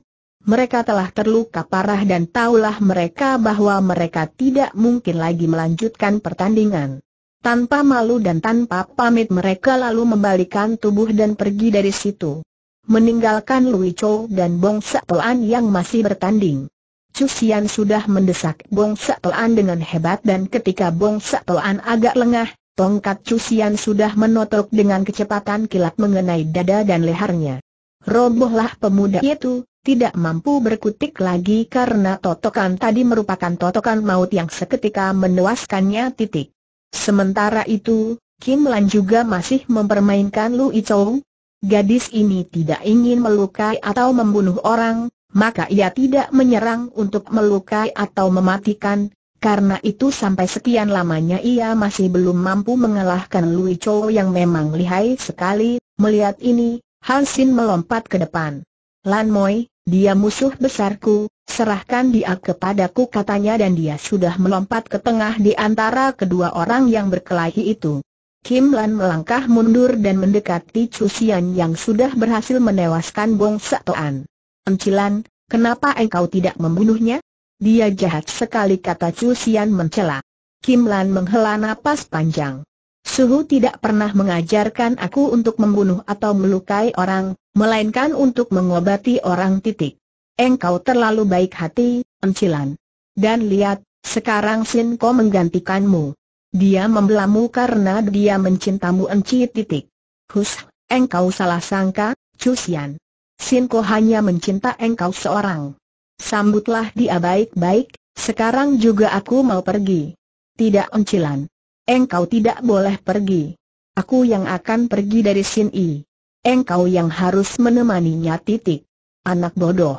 A: Mereka telah terluka parah dan tahulah mereka bahwa mereka tidak mungkin lagi melanjutkan pertandingan. Tanpa malu dan tanpa pamit mereka lalu membalikan tubuh dan pergi dari situ. Meninggalkan Lui Chou dan Bong Sapuan yang masih bertanding. Cusian sudah mendesak Bong Satoan dengan hebat dan ketika Bong Satoan agak lengah, tongkat Cusian sudah menotok dengan kecepatan kilat mengenai dada dan lehernya. Robohlah pemuda itu, tidak mampu berkutik lagi karena totokan tadi merupakan totokan maut yang seketika menewaskannya titik. Sementara itu, Kim Lan juga masih mempermainkan Lu Chow. Gadis ini tidak ingin melukai atau membunuh orang, maka ia tidak menyerang untuk melukai atau mematikan, karena itu sampai sekian lamanya ia masih belum mampu mengalahkan Lui Chow yang memang lihai sekali, melihat ini, Hansin melompat ke depan. Lan Moi, dia musuh besarku, serahkan dia kepadaku katanya dan dia sudah melompat ke tengah di antara kedua orang yang berkelahi itu. Kim Lan melangkah mundur dan mendekati Chu yang sudah berhasil menewaskan Bong Satoan. Encilan, kenapa engkau tidak membunuhnya? Dia jahat sekali kata Chu Xian mencela. Kim Lan menghela napas panjang. Suhu tidak pernah mengajarkan aku untuk membunuh atau melukai orang, melainkan untuk mengobati orang titik. Engkau terlalu baik hati, Encilan. Dan lihat, sekarang Sin Ko menggantikanmu. Dia membelamu karena dia mencintamu Enci titik. Hus, engkau salah sangka, Chu Xian. Sinko hanya mencinta engkau seorang. Sambutlah dia baik-baik, sekarang juga aku mau pergi. Tidak oncilan. Engkau tidak boleh pergi. Aku yang akan pergi dari sini. Engkau yang harus menemaninya titik. Anak bodoh.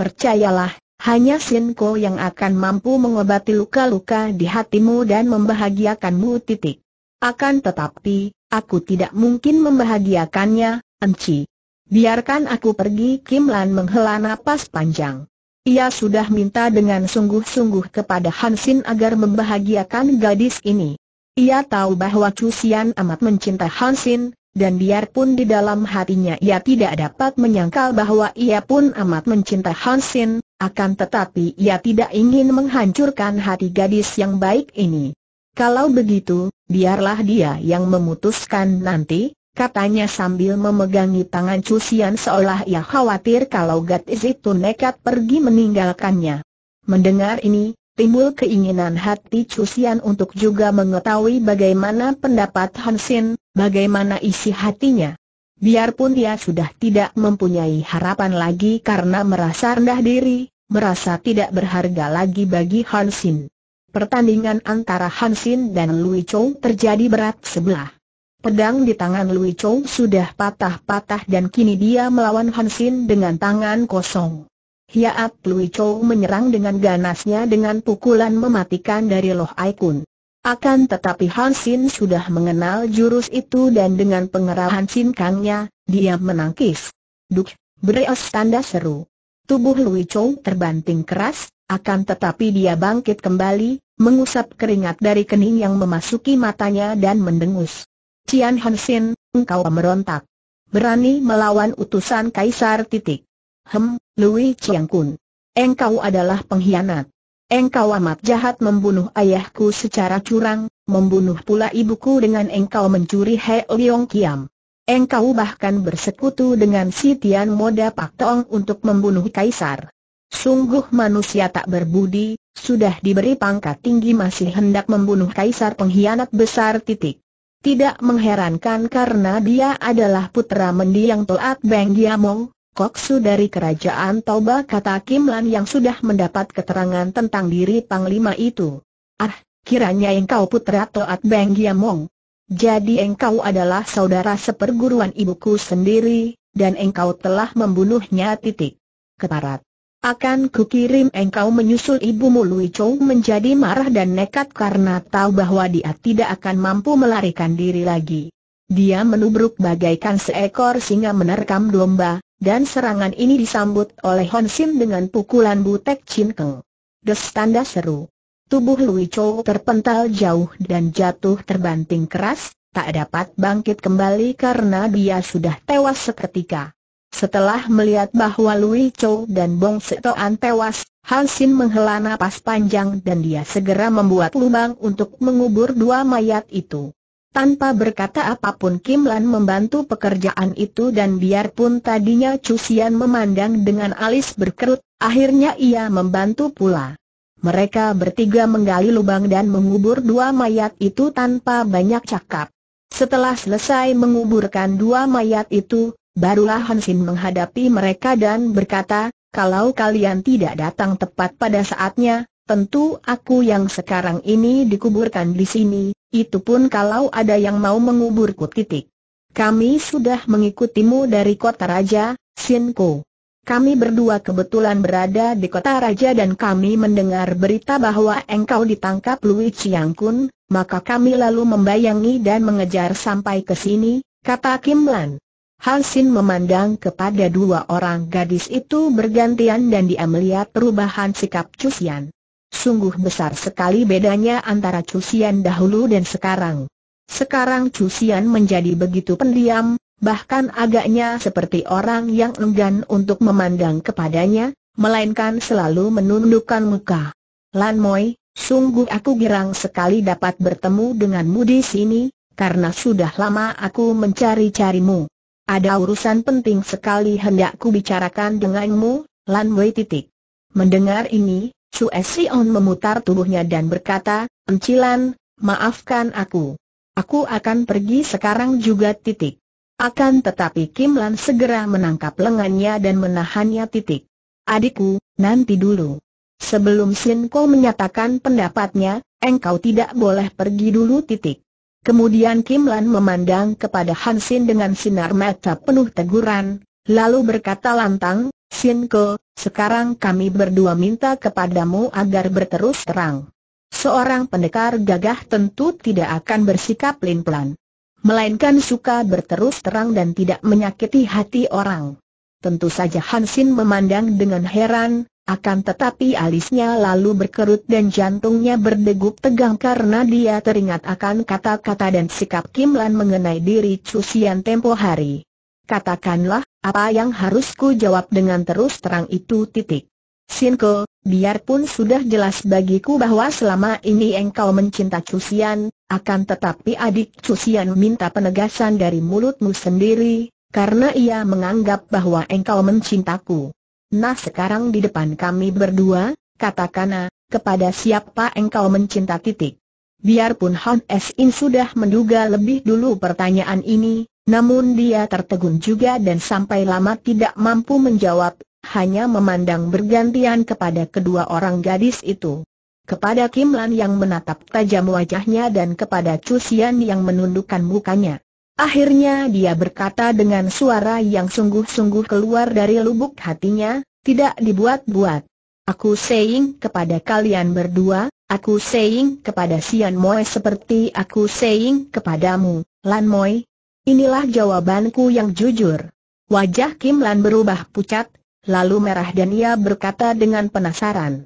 A: Percayalah, hanya Sinko yang akan mampu mengobati luka-luka di hatimu dan membahagiakanmu titik. Akan tetapi, aku tidak mungkin membahagiakannya, Enci. Biarkan aku pergi Kim Lan menghela napas panjang. Ia sudah minta dengan sungguh-sungguh kepada Hansin agar membahagiakan gadis ini. Ia tahu bahwa Cusian amat mencintai Hansin, dan biarpun di dalam hatinya ia tidak dapat menyangkal bahwa ia pun amat mencintai Hansin, akan tetapi ia tidak ingin menghancurkan hati gadis yang baik ini. Kalau begitu, biarlah dia yang memutuskan nanti, katanya sambil memegangi tangan Cusian seolah ia khawatir kalau gadis itu nekat pergi meninggalkannya. Mendengar ini, timbul keinginan hati Cusian untuk juga mengetahui bagaimana pendapat Hansin, bagaimana isi hatinya. Biarpun dia sudah tidak mempunyai harapan lagi karena merasa rendah diri, merasa tidak berharga lagi bagi Hansin. Pertandingan antara Hansin dan Lui Chou terjadi berat sebelah. Pedang di tangan Lui Chou sudah patah-patah dan kini dia melawan Hansin dengan tangan kosong. Hiat Lui Chou menyerang dengan ganasnya dengan pukulan mematikan dari Loh Kun. Akan tetapi Hansin sudah mengenal jurus itu dan dengan pengerahan Kangnya, dia menangkis. Duk, bereos tanda seru. Tubuh Lui Chou terbanting keras, akan tetapi dia bangkit kembali, mengusap keringat dari kening yang memasuki matanya dan mendengus. Cian Hansin, engkau merontak. Berani melawan utusan Kaisar titik. Hem, Lui Chiang Kun. Engkau adalah pengkhianat. Engkau amat jahat membunuh ayahku secara curang, membunuh pula ibuku dengan engkau mencuri He Liong Kiam. Engkau bahkan bersekutu dengan si Tian Moda Pak Tong untuk membunuh Kaisar. Sungguh manusia tak berbudi, sudah diberi pangkat tinggi masih hendak membunuh Kaisar pengkhianat besar titik. Tidak mengherankan karena dia adalah putra mendiang Toat Beng Diamong, koksu dari kerajaan Toba kata Kim Lan yang sudah mendapat keterangan tentang diri Panglima itu. Ah, kiranya engkau putra Toat Beng Diamong. Jadi engkau adalah saudara seperguruan ibuku sendiri, dan engkau telah membunuhnya titik. Keparat. Akan kukirim engkau menyusul ibumu Lui Chou menjadi marah dan nekat karena tahu bahwa dia tidak akan mampu melarikan diri lagi. Dia menubruk bagaikan seekor singa menerkam domba, dan serangan ini disambut oleh Hon Sim dengan pukulan butek Chin Keng. Des tanda seru. Tubuh Lui Chou terpental jauh dan jatuh terbanting keras, tak dapat bangkit kembali karena dia sudah tewas seketika. Setelah melihat bahwa Lui Chou dan Bong Setoan tewas, Han Xin menghela nafas panjang dan dia segera membuat lubang untuk mengubur dua mayat itu. Tanpa berkata apapun Kim Lan membantu pekerjaan itu dan biarpun tadinya Chu Xian memandang dengan alis berkerut, akhirnya ia membantu pula. Mereka bertiga menggali lubang dan mengubur dua mayat itu tanpa banyak cakap. Setelah selesai menguburkan dua mayat itu, Barulah Hansin menghadapi mereka dan berkata, kalau kalian tidak datang tepat pada saatnya, tentu aku yang sekarang ini dikuburkan di sini, itu pun kalau ada yang mau menguburku titik. Kami sudah mengikutimu dari kota raja, Sinko. Kami berdua kebetulan berada di kota raja dan kami mendengar berita bahwa engkau ditangkap Lui Chiang Kun, maka kami lalu membayangi dan mengejar sampai ke sini, kata Kim Lan. Sin memandang kepada dua orang gadis itu bergantian dan dia melihat perubahan sikap Cusian. Sungguh besar sekali bedanya antara Cusian dahulu dan sekarang. Sekarang Cusian menjadi begitu pendiam, bahkan agaknya seperti orang yang enggan untuk memandang kepadanya, melainkan selalu menundukkan muka. Lan Moi, sungguh aku girang sekali dapat bertemu denganmu di sini, karena sudah lama aku mencari-carimu. Ada urusan penting sekali hendak ku bicarakan denganmu, Lan Wei titik. Mendengar ini, Su Esion memutar tubuhnya dan berkata, Encilan, maafkan aku. Aku akan pergi sekarang juga titik. Akan tetapi Kim Lan segera menangkap lengannya dan menahannya titik. Adikku, nanti dulu. Sebelum Sin Ko menyatakan pendapatnya, engkau tidak boleh pergi dulu titik. Kemudian Kim Lan memandang kepada Han Sin dengan sinar mata penuh teguran, lalu berkata lantang, Sin Ko, sekarang kami berdua minta kepadamu agar berterus terang. Seorang pendekar gagah tentu tidak akan bersikap lin-pelan. Melainkan suka berterus terang dan tidak menyakiti hati orang. Tentu saja Han Sin memandang dengan heran, akan tetapi alisnya lalu berkerut dan jantungnya berdegup tegang karena dia teringat akan kata-kata dan sikap Kim Lan mengenai diri Cusian tempo hari. Katakanlah, apa yang harus ku jawab dengan terus terang itu titik. Sinko, biarpun sudah jelas bagiku bahwa selama ini engkau mencinta Cusian, akan tetapi adik Cusian minta penegasan dari mulutmu sendiri, karena ia menganggap bahwa engkau mencintaku. Nah sekarang di depan kami berdua, katakanlah, eh, kepada siapa engkau mencinta titik. Biarpun Han S. In sudah menduga lebih dulu pertanyaan ini, namun dia tertegun juga dan sampai lama tidak mampu menjawab, hanya memandang bergantian kepada kedua orang gadis itu. Kepada Kim Lan yang menatap tajam wajahnya dan kepada Chu Xian yang menundukkan mukanya. Akhirnya dia berkata dengan suara yang sungguh-sungguh keluar dari lubuk hatinya, tidak dibuat-buat. Aku saying kepada kalian berdua, aku saying kepada Sian Moe seperti aku saying kepadamu, Lan Moe. Inilah jawabanku yang jujur. Wajah Kim Lan berubah pucat, lalu merah dan ia berkata dengan penasaran.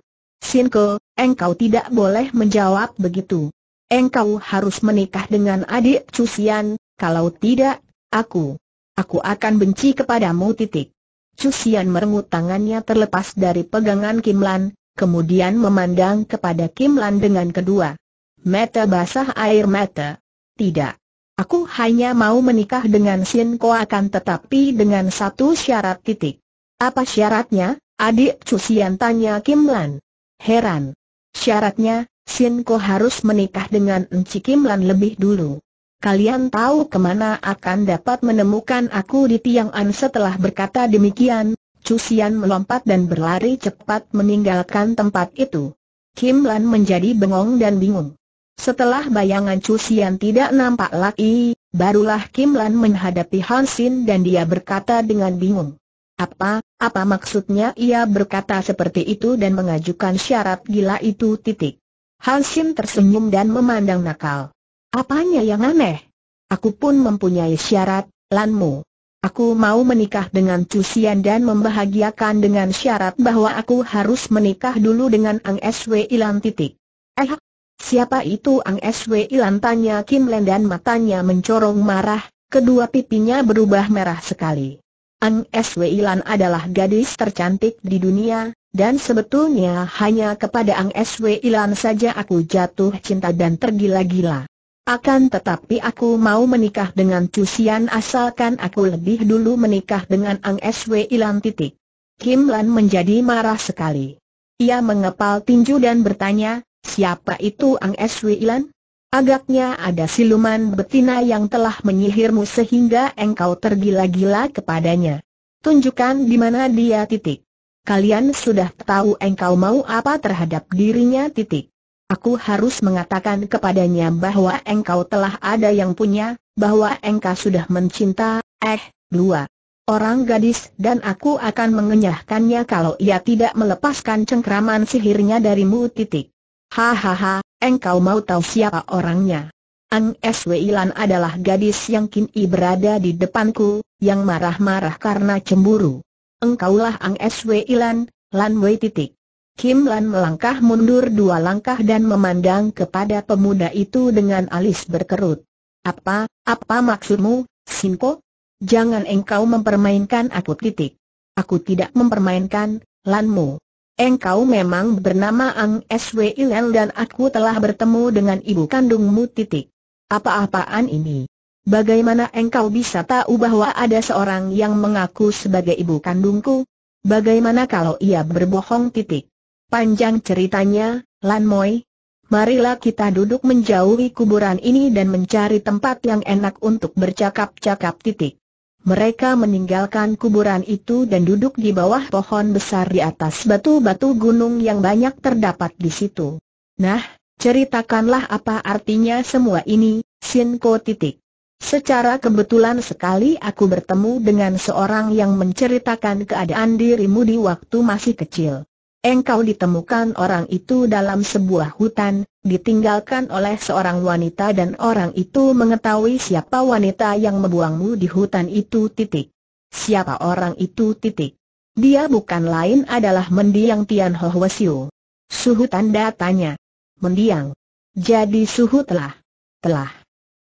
A: Ko, engkau tidak boleh menjawab begitu. Engkau harus menikah dengan adik Cusian, kalau tidak, aku, aku akan benci kepadamu titik. Cusian merengut tangannya terlepas dari pegangan Kim Lan, kemudian memandang kepada Kim Lan dengan kedua. Mata basah air mata. Tidak. Aku hanya mau menikah dengan Sin Ko akan tetapi dengan satu syarat titik. Apa syaratnya? Adik Cusian tanya Kim Lan. Heran. Syaratnya, Sin Ko harus menikah dengan Enci Kim Lan lebih dulu kalian tahu kemana akan dapat menemukan aku di tiang an setelah berkata demikian, Cusian melompat dan berlari cepat meninggalkan tempat itu. Kim Lan menjadi bengong dan bingung. Setelah bayangan Cusian tidak nampak lagi, barulah Kim Lan menghadapi Hansin dan dia berkata dengan bingung. Apa, apa maksudnya ia berkata seperti itu dan mengajukan syarat gila itu titik. Hansin tersenyum dan memandang nakal. Apanya yang aneh? Aku pun mempunyai syarat, Lanmu. Aku mau menikah dengan Cusian dan membahagiakan dengan syarat bahwa aku harus menikah dulu dengan Ang Sw Ilan titik. Eh, siapa itu Ang Sw Ilan tanya Kim Len dan matanya mencorong marah, kedua pipinya berubah merah sekali. Ang Sw Ilan adalah gadis tercantik di dunia, dan sebetulnya hanya kepada Ang Sw Ilan saja aku jatuh cinta dan tergila-gila. Akan tetapi aku mau menikah dengan Cusian asalkan aku lebih dulu menikah dengan Ang Swi Ilan. titik. Kim Lan menjadi marah sekali. Ia mengepal tinju dan bertanya, siapa itu Ang Swi Ilan? Agaknya ada siluman betina yang telah menyihirmu sehingga engkau tergila-gila kepadanya. Tunjukkan di mana dia titik. Kalian sudah tahu engkau mau apa terhadap dirinya titik aku harus mengatakan kepadanya bahwa engkau telah ada yang punya, bahwa engkau sudah mencinta, eh, dua orang gadis dan aku akan mengenyahkannya kalau ia tidak melepaskan cengkraman sihirnya darimu titik. Hahaha, engkau mau tahu siapa orangnya? Ang Swi Ilan adalah gadis yang kini berada di depanku, yang marah-marah karena cemburu. Engkaulah Ang Swi Ilan, Lan Wei titik. Kim Lan melangkah mundur dua langkah dan memandang kepada pemuda itu dengan alis berkerut. Apa, apa maksudmu, Sinko? Jangan engkau mempermainkan aku titik. Aku tidak mempermainkan, Lanmu. Engkau memang bernama Ang Sw Ilan dan aku telah bertemu dengan ibu kandungmu titik. Apa-apaan ini? Bagaimana engkau bisa tahu bahwa ada seorang yang mengaku sebagai ibu kandungku? Bagaimana kalau ia berbohong titik? Panjang ceritanya, Lan Moi. Marilah kita duduk menjauhi kuburan ini dan mencari tempat yang enak untuk bercakap-cakap titik. Mereka meninggalkan kuburan itu dan duduk di bawah pohon besar di atas batu-batu gunung yang banyak terdapat di situ. Nah, ceritakanlah apa artinya semua ini, Sinko titik. Secara kebetulan sekali aku bertemu dengan seorang yang menceritakan keadaan dirimu di waktu masih kecil. Engkau ditemukan orang itu dalam sebuah hutan, ditinggalkan oleh seorang wanita dan orang itu mengetahui siapa wanita yang membuangmu di hutan itu titik. Siapa orang itu titik. Dia bukan lain adalah mendiang Tian Ho Suhu tanda tanya. Mendiang. Jadi suhu telah. Telah.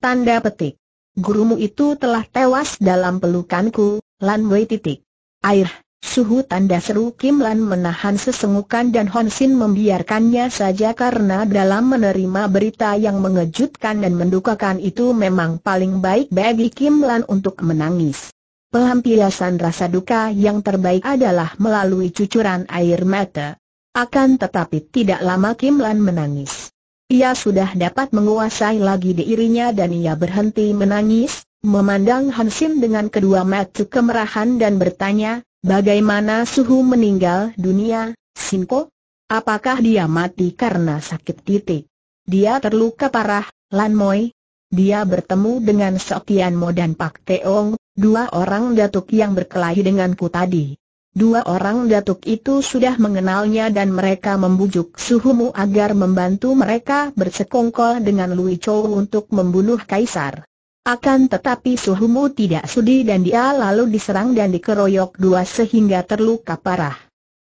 A: Tanda petik. Gurumu itu telah tewas dalam pelukanku, Lan Wei titik. Air. Suhu tanda seru Kim Lan menahan sesengukan dan Hon Sin membiarkannya saja karena dalam menerima berita yang mengejutkan dan mendukakan itu memang paling baik bagi Kim Lan untuk menangis. Pelampiasan rasa duka yang terbaik adalah melalui cucuran air mata. Akan tetapi tidak lama Kim Lan menangis. Ia sudah dapat menguasai lagi dirinya dan ia berhenti menangis, memandang Hansin dengan kedua mata kemerahan dan bertanya, Bagaimana Suhu meninggal dunia, Sinko? Apakah dia mati karena sakit titik? Dia terluka parah, Lan Moi. Dia bertemu dengan Sokian Mo dan Pak Teong, dua orang datuk yang berkelahi denganku tadi. Dua orang datuk itu sudah mengenalnya dan mereka membujuk Suhumu agar membantu mereka bersekongkol dengan Lui Chou untuk membunuh Kaisar. Akan tetapi suhumu tidak sudi dan dia lalu diserang dan dikeroyok dua sehingga terluka parah.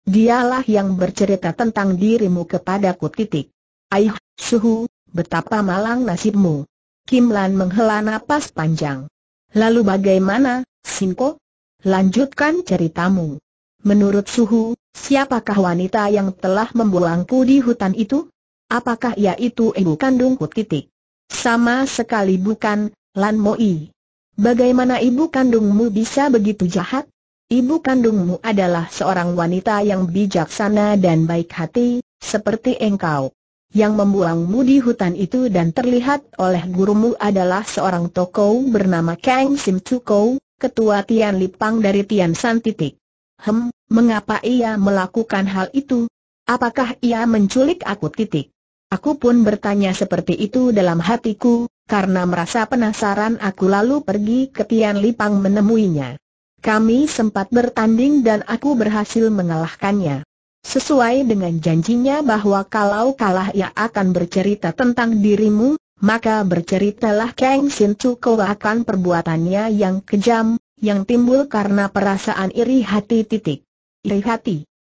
A: Dialah yang bercerita tentang dirimu kepadaku titik. Aih, suhu, betapa malang nasibmu. Kimlan menghela napas panjang. Lalu bagaimana, Sinko? Lanjutkan ceritamu. Menurut suhu, siapakah wanita yang telah membuangku di hutan itu? Apakah ia itu ibu kandungku titik? Sama sekali bukan, Lan Moi. Bagaimana ibu kandungmu bisa begitu jahat? Ibu kandungmu adalah seorang wanita yang bijaksana dan baik hati, seperti engkau. Yang membuangmu di hutan itu dan terlihat oleh gurumu adalah seorang tokoh bernama Kang Sim Chukou, ketua Tian Lipang dari Tian San Titik. Hem, mengapa ia melakukan hal itu? Apakah ia menculik aku titik? Aku pun bertanya seperti itu dalam hatiku, karena merasa penasaran aku lalu pergi ke Tian Lipang menemuinya. Kami sempat bertanding dan aku berhasil mengalahkannya. Sesuai dengan janjinya bahwa kalau kalah ia akan bercerita tentang dirimu, maka berceritalah Kang Sin kau akan perbuatannya yang kejam, yang timbul karena perasaan iri hati titik. Iri hati.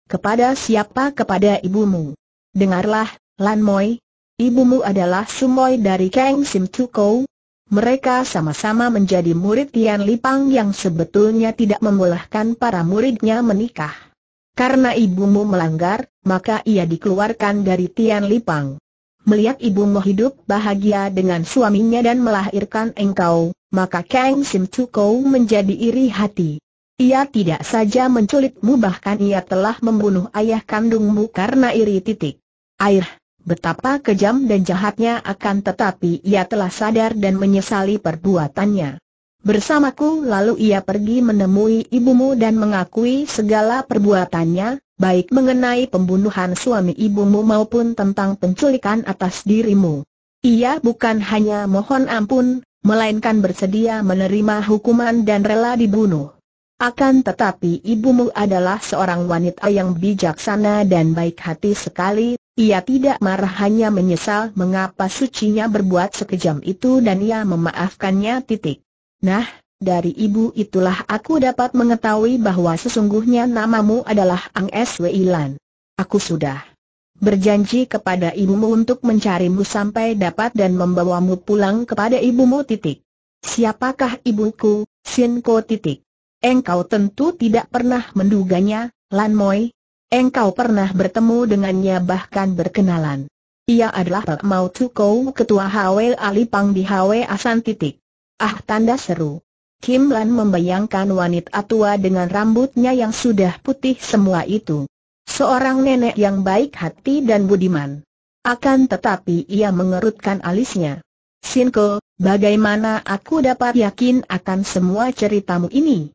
A: Kepada siapa? Kepada ibumu. Dengarlah, Lan Moi, Ibumu adalah Sumoy dari Kang Sim Tukou. Mereka sama-sama menjadi murid Tian Lipang yang sebetulnya tidak membolehkan para muridnya menikah. Karena ibumu melanggar, maka ia dikeluarkan dari Tian Lipang. Melihat ibumu hidup bahagia dengan suaminya dan melahirkan engkau, maka Kang Sim Tukou menjadi iri hati. Ia tidak saja menculikmu bahkan ia telah membunuh ayah kandungmu karena iri titik. Air Betapa kejam dan jahatnya akan tetapi ia telah sadar dan menyesali perbuatannya. Bersamaku lalu ia pergi menemui ibumu dan mengakui segala perbuatannya, baik mengenai pembunuhan suami ibumu maupun tentang penculikan atas dirimu. Ia bukan hanya mohon ampun, melainkan bersedia menerima hukuman dan rela dibunuh. Akan tetapi ibumu adalah seorang wanita yang bijaksana dan baik hati sekali, ia tidak marah hanya menyesal mengapa sucinya berbuat sekejam itu dan ia memaafkannya titik. Nah, dari ibu itulah aku dapat mengetahui bahwa sesungguhnya namamu adalah Ang Swi Lan. Aku sudah berjanji kepada ibumu untuk mencarimu sampai dapat dan membawamu pulang kepada ibumu titik. Siapakah ibuku, Sinko titik? Engkau tentu tidak pernah menduganya, Lan Moi, Engkau pernah bertemu dengannya bahkan berkenalan. Ia adalah Pak Mao Tukou ketua Hwe Alipang di Hwe Asan titik. Ah tanda seru. Kim Lan membayangkan wanita tua dengan rambutnya yang sudah putih semua itu. Seorang nenek yang baik hati dan budiman. Akan tetapi ia mengerutkan alisnya. Sinko, bagaimana aku dapat yakin akan semua ceritamu ini?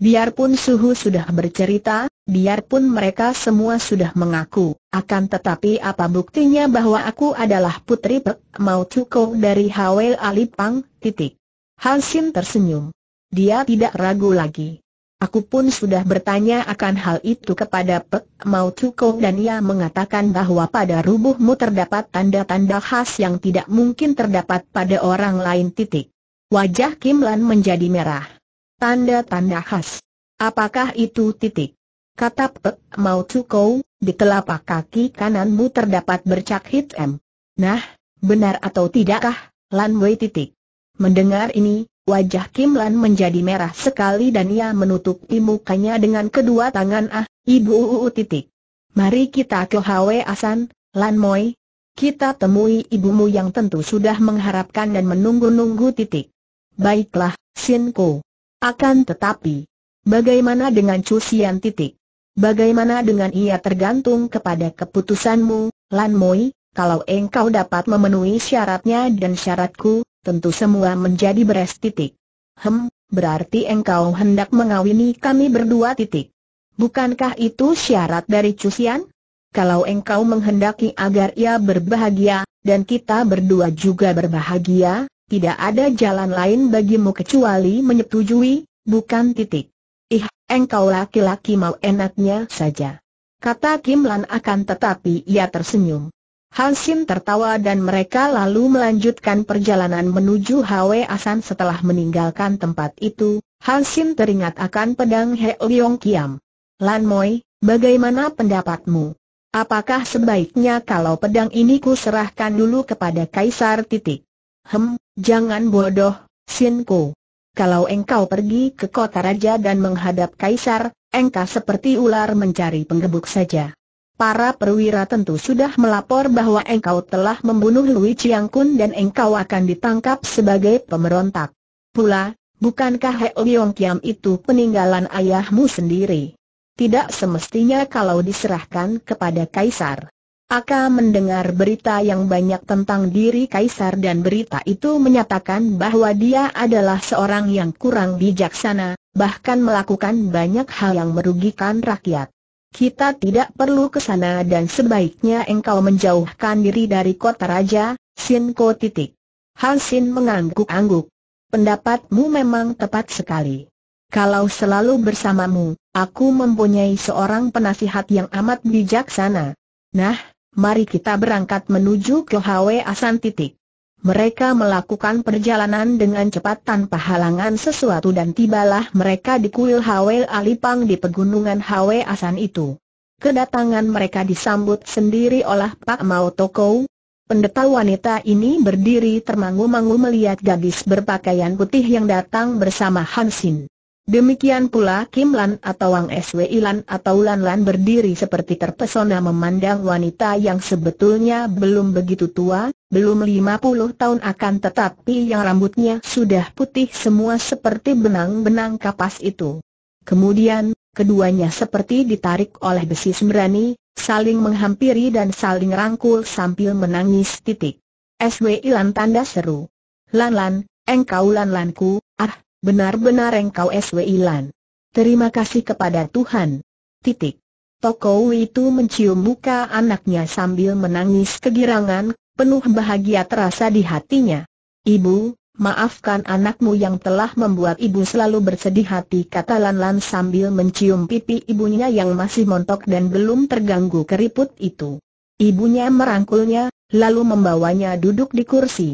A: Biarpun Suhu sudah bercerita, biarpun mereka semua sudah mengaku, akan tetapi apa buktinya bahwa aku adalah putri Pek Mau dari Hwe Alipang, titik. Hansin tersenyum. Dia tidak ragu lagi. Aku pun sudah bertanya akan hal itu kepada Pek Mau dan ia mengatakan bahwa pada rubuhmu terdapat tanda-tanda khas yang tidak mungkin terdapat pada orang lain titik. Wajah Kim Lan menjadi merah. Tanda-tanda khas. Apakah itu titik? Kata Pek Mau Cukou, di telapak kaki kananmu terdapat bercak hitam. Nah, benar atau tidakkah, Lan Wei titik? Mendengar ini, wajah Kim Lan menjadi merah sekali dan ia menutupi mukanya dengan kedua tangan ah, ibu uu titik. Mari kita ke Hwe Asan, Lan Moi. Kita temui ibumu yang tentu sudah mengharapkan dan menunggu-nunggu titik. Baiklah, Sin Ko. Akan tetapi, bagaimana dengan cucian titik? Bagaimana dengan ia tergantung kepada keputusanmu, Lan Moi, kalau engkau dapat memenuhi syaratnya dan syaratku, tentu semua menjadi beres titik. Hem, berarti engkau hendak mengawini kami berdua titik. Bukankah itu syarat dari Cusian? Kalau engkau menghendaki agar ia berbahagia, dan kita berdua juga berbahagia, tidak ada jalan lain bagimu kecuali menyetujui, bukan titik. Ih, engkau laki-laki mau enaknya saja. Kata Kim Lan akan tetapi ia tersenyum. Hansin tertawa dan mereka lalu melanjutkan perjalanan menuju Hwe Asan setelah meninggalkan tempat itu, Hansin teringat akan pedang He Leong Kiam. Lan Moi, bagaimana pendapatmu? Apakah sebaiknya kalau pedang ini kuserahkan dulu kepada Kaisar titik? Hem, jangan bodoh, Sinko. Kalau engkau pergi ke kota raja dan menghadap kaisar, engkau seperti ular mencari penggebuk saja. Para perwira tentu sudah melapor bahwa engkau telah membunuh Lui Chiang Kun dan engkau akan ditangkap sebagai pemberontak. Pula, bukankah Heo Yong Kiam itu peninggalan ayahmu sendiri? Tidak semestinya kalau diserahkan kepada Kaisar. Aka mendengar berita yang banyak tentang diri Kaisar dan berita itu menyatakan bahwa dia adalah seorang yang kurang bijaksana, bahkan melakukan banyak hal yang merugikan rakyat. Kita tidak perlu ke sana dan sebaiknya engkau menjauhkan diri dari kota raja, Sinko titik. Han Sin mengangguk-angguk. Pendapatmu memang tepat sekali. Kalau selalu bersamamu, aku mempunyai seorang penasihat yang amat bijaksana. Nah, mari kita berangkat menuju ke Hwe Asan titik. Mereka melakukan perjalanan dengan cepat tanpa halangan sesuatu dan tibalah mereka di kuil Hwe Alipang di pegunungan Hwe Asan itu. Kedatangan mereka disambut sendiri oleh Pak Mao Tokou, Pendeta wanita ini berdiri termangu-mangu melihat gadis berpakaian putih yang datang bersama Hansin. Demikian pula Kim Lan atau Wang Swi Lan atau Lan Lan berdiri seperti terpesona memandang wanita yang sebetulnya belum begitu tua, belum 50 tahun akan tetapi yang rambutnya sudah putih semua seperti benang-benang kapas itu. Kemudian, keduanya seperti ditarik oleh besi sembrani, saling menghampiri dan saling rangkul sambil menangis titik. Swi Lan tanda seru. Lan Lan, engkau Lan Lanku, Benar-benar engkau SW Ilan. Terima kasih kepada Tuhan. Titik. Toko itu mencium muka anaknya sambil menangis kegirangan, penuh bahagia terasa di hatinya. Ibu, maafkan anakmu yang telah membuat ibu selalu bersedih hati kata Lan Lan sambil mencium pipi ibunya yang masih montok dan belum terganggu keriput itu. Ibunya merangkulnya, lalu membawanya duduk di kursi.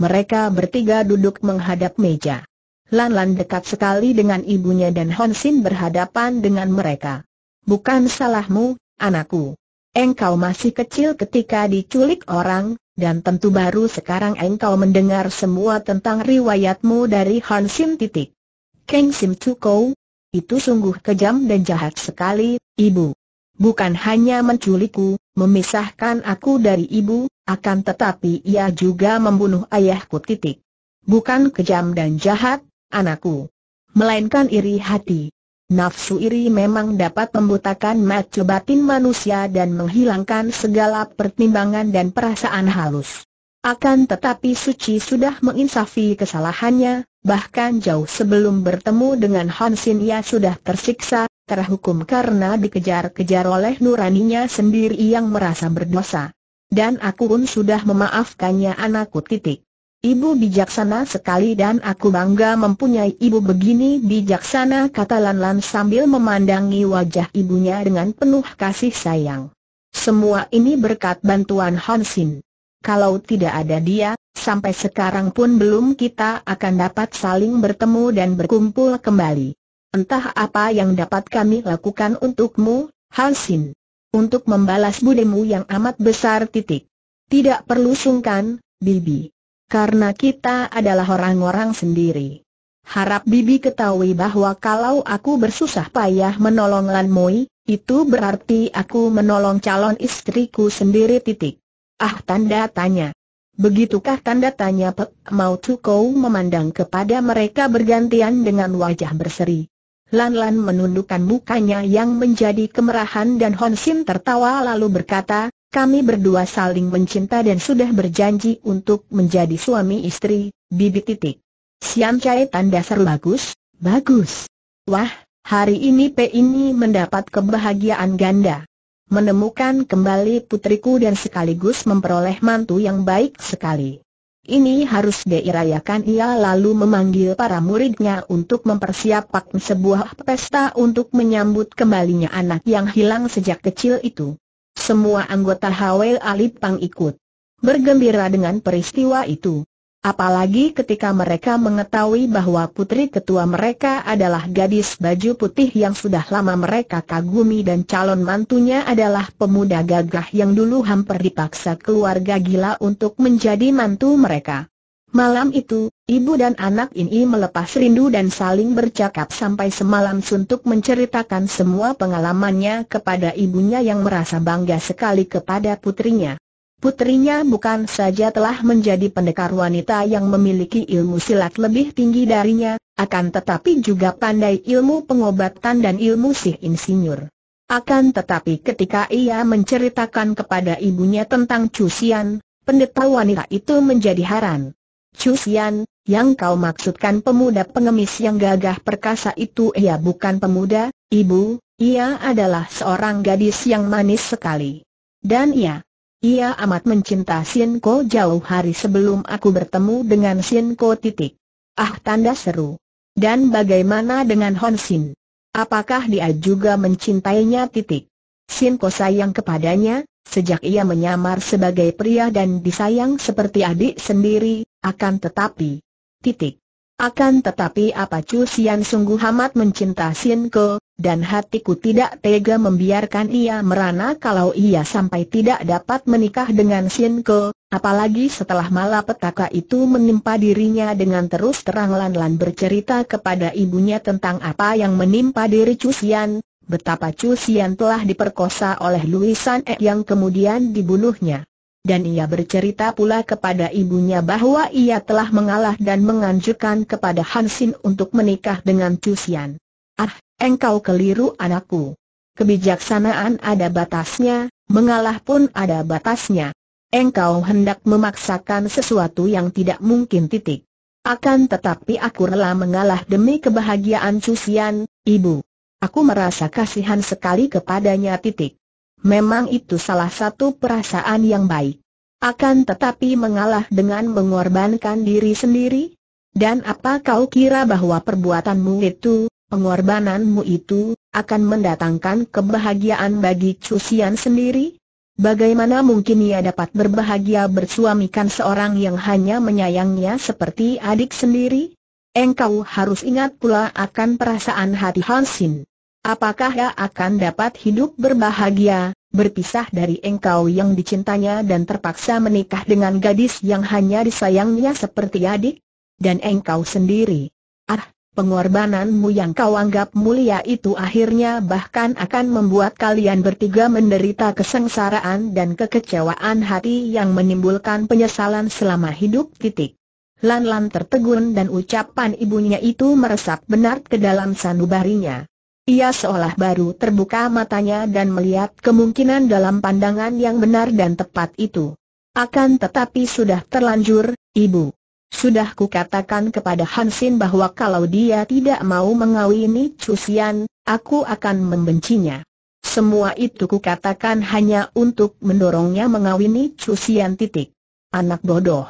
A: Mereka bertiga duduk menghadap meja. Lan Lan dekat sekali dengan ibunya dan Hon Sin berhadapan dengan mereka. Bukan salahmu, anakku. Engkau masih kecil ketika diculik orang, dan tentu baru sekarang engkau mendengar semua tentang riwayatmu dari Hon Sin titik. Keng Sim Chukou, itu sungguh kejam dan jahat sekali, ibu. Bukan hanya menculikku, memisahkan aku dari ibu, akan tetapi ia juga membunuh ayahku titik. Bukan kejam dan jahat, anakku. Melainkan iri hati. Nafsu iri memang dapat membutakan mata batin manusia dan menghilangkan segala pertimbangan dan perasaan halus. Akan tetapi Suci sudah menginsafi kesalahannya, bahkan jauh sebelum bertemu dengan Hansin ia sudah tersiksa, terhukum karena dikejar-kejar oleh nuraninya sendiri yang merasa berdosa. Dan aku pun sudah memaafkannya anakku titik. Ibu bijaksana sekali dan aku bangga mempunyai ibu begini bijaksana kata Lan Lan sambil memandangi wajah ibunya dengan penuh kasih sayang. Semua ini berkat bantuan Hansin. Kalau tidak ada dia, sampai sekarang pun belum kita akan dapat saling bertemu dan berkumpul kembali. Entah apa yang dapat kami lakukan untukmu, Hansin. Untuk membalas budimu yang amat besar titik. Tidak perlu sungkan, Bibi karena kita adalah orang-orang sendiri. Harap Bibi ketahui bahwa kalau aku bersusah payah menolong Lan Moi, itu berarti aku menolong calon istriku sendiri titik. Ah tanda tanya. Begitukah tanda tanya Pek Mau Tukou memandang kepada mereka bergantian dengan wajah berseri. Lan Lan menundukkan mukanya yang menjadi kemerahan dan Hon Sim tertawa lalu berkata, kami berdua saling mencinta dan sudah berjanji untuk menjadi suami istri, bibi titik. Siam cai tanda seru bagus, bagus. Wah, hari ini P ini mendapat kebahagiaan ganda. Menemukan kembali putriku dan sekaligus memperoleh mantu yang baik sekali. Ini harus dirayakan ia lalu memanggil para muridnya untuk mempersiapkan sebuah pesta untuk menyambut kembalinya anak yang hilang sejak kecil itu. Semua anggota Alip Alipang ikut bergembira dengan peristiwa itu. Apalagi ketika mereka mengetahui bahwa putri ketua mereka adalah gadis baju putih yang sudah lama mereka kagumi dan calon mantunya adalah pemuda gagah yang dulu hampir dipaksa keluarga gila untuk menjadi mantu mereka. Malam itu, ibu dan anak ini melepas rindu dan saling bercakap sampai semalam suntuk menceritakan semua pengalamannya kepada ibunya yang merasa bangga sekali kepada putrinya. Putrinya bukan saja telah menjadi pendekar wanita yang memiliki ilmu silat lebih tinggi darinya, akan tetapi juga pandai ilmu pengobatan dan ilmu sih insinyur. Akan tetapi ketika ia menceritakan kepada ibunya tentang cusian, pendeta wanita itu menjadi haran. Cusian, yang kau maksudkan pemuda pengemis yang gagah perkasa itu ia bukan pemuda, ibu, ia adalah seorang gadis yang manis sekali. Dan ia, ia amat mencinta Sienko jauh hari sebelum aku bertemu dengan Sienko titik. Ah tanda seru. Dan bagaimana dengan Hon Sin? Apakah dia juga mencintainya titik? Sienko sayang kepadanya, Sejak ia menyamar sebagai pria dan disayang seperti adik sendiri, akan tetapi, titik. Akan tetapi apa Chu Sian sungguh amat mencinta Sien Ko, dan hatiku tidak tega membiarkan ia merana kalau ia sampai tidak dapat menikah dengan Sien Ko, apalagi setelah malapetaka itu menimpa dirinya dengan terus terang lan-lan bercerita kepada ibunya tentang apa yang menimpa diri Chu Sian, betapa Chu Sian telah diperkosa oleh San E yang kemudian dibunuhnya dan ia bercerita pula kepada ibunya bahwa ia telah mengalah dan menganjurkan kepada Hansin untuk menikah dengan Cusian. Ah, engkau keliru anakku. Kebijaksanaan ada batasnya, mengalah pun ada batasnya. Engkau hendak memaksakan sesuatu yang tidak mungkin titik. Akan tetapi aku rela mengalah demi kebahagiaan Cusian, ibu. Aku merasa kasihan sekali kepadanya titik. Memang itu salah satu perasaan yang baik. Akan tetapi mengalah dengan mengorbankan diri sendiri? Dan apa kau kira bahwa perbuatanmu itu, pengorbananmu itu, akan mendatangkan kebahagiaan bagi Cusian sendiri? Bagaimana mungkin ia dapat berbahagia bersuamikan seorang yang hanya menyayangnya seperti adik sendiri? Engkau harus ingat pula akan perasaan hati Hansin. Apakah ia akan dapat hidup berbahagia, berpisah dari engkau yang dicintanya dan terpaksa menikah dengan gadis yang hanya disayangnya seperti adik? Dan engkau sendiri. Ah, pengorbananmu yang kau anggap mulia itu akhirnya bahkan akan membuat kalian bertiga menderita kesengsaraan dan kekecewaan hati yang menimbulkan penyesalan selama hidup titik. Lan-lan tertegun dan ucapan ibunya itu meresap benar ke dalam sanubarinya. Ia seolah baru terbuka matanya dan melihat kemungkinan dalam pandangan yang benar dan tepat itu. Akan tetapi sudah terlanjur, ibu. Sudah kukatakan kepada Hansin bahwa kalau dia tidak mau mengawini Cusian, aku akan membencinya. Semua itu kukatakan hanya untuk mendorongnya mengawini Cusian titik. Anak bodoh.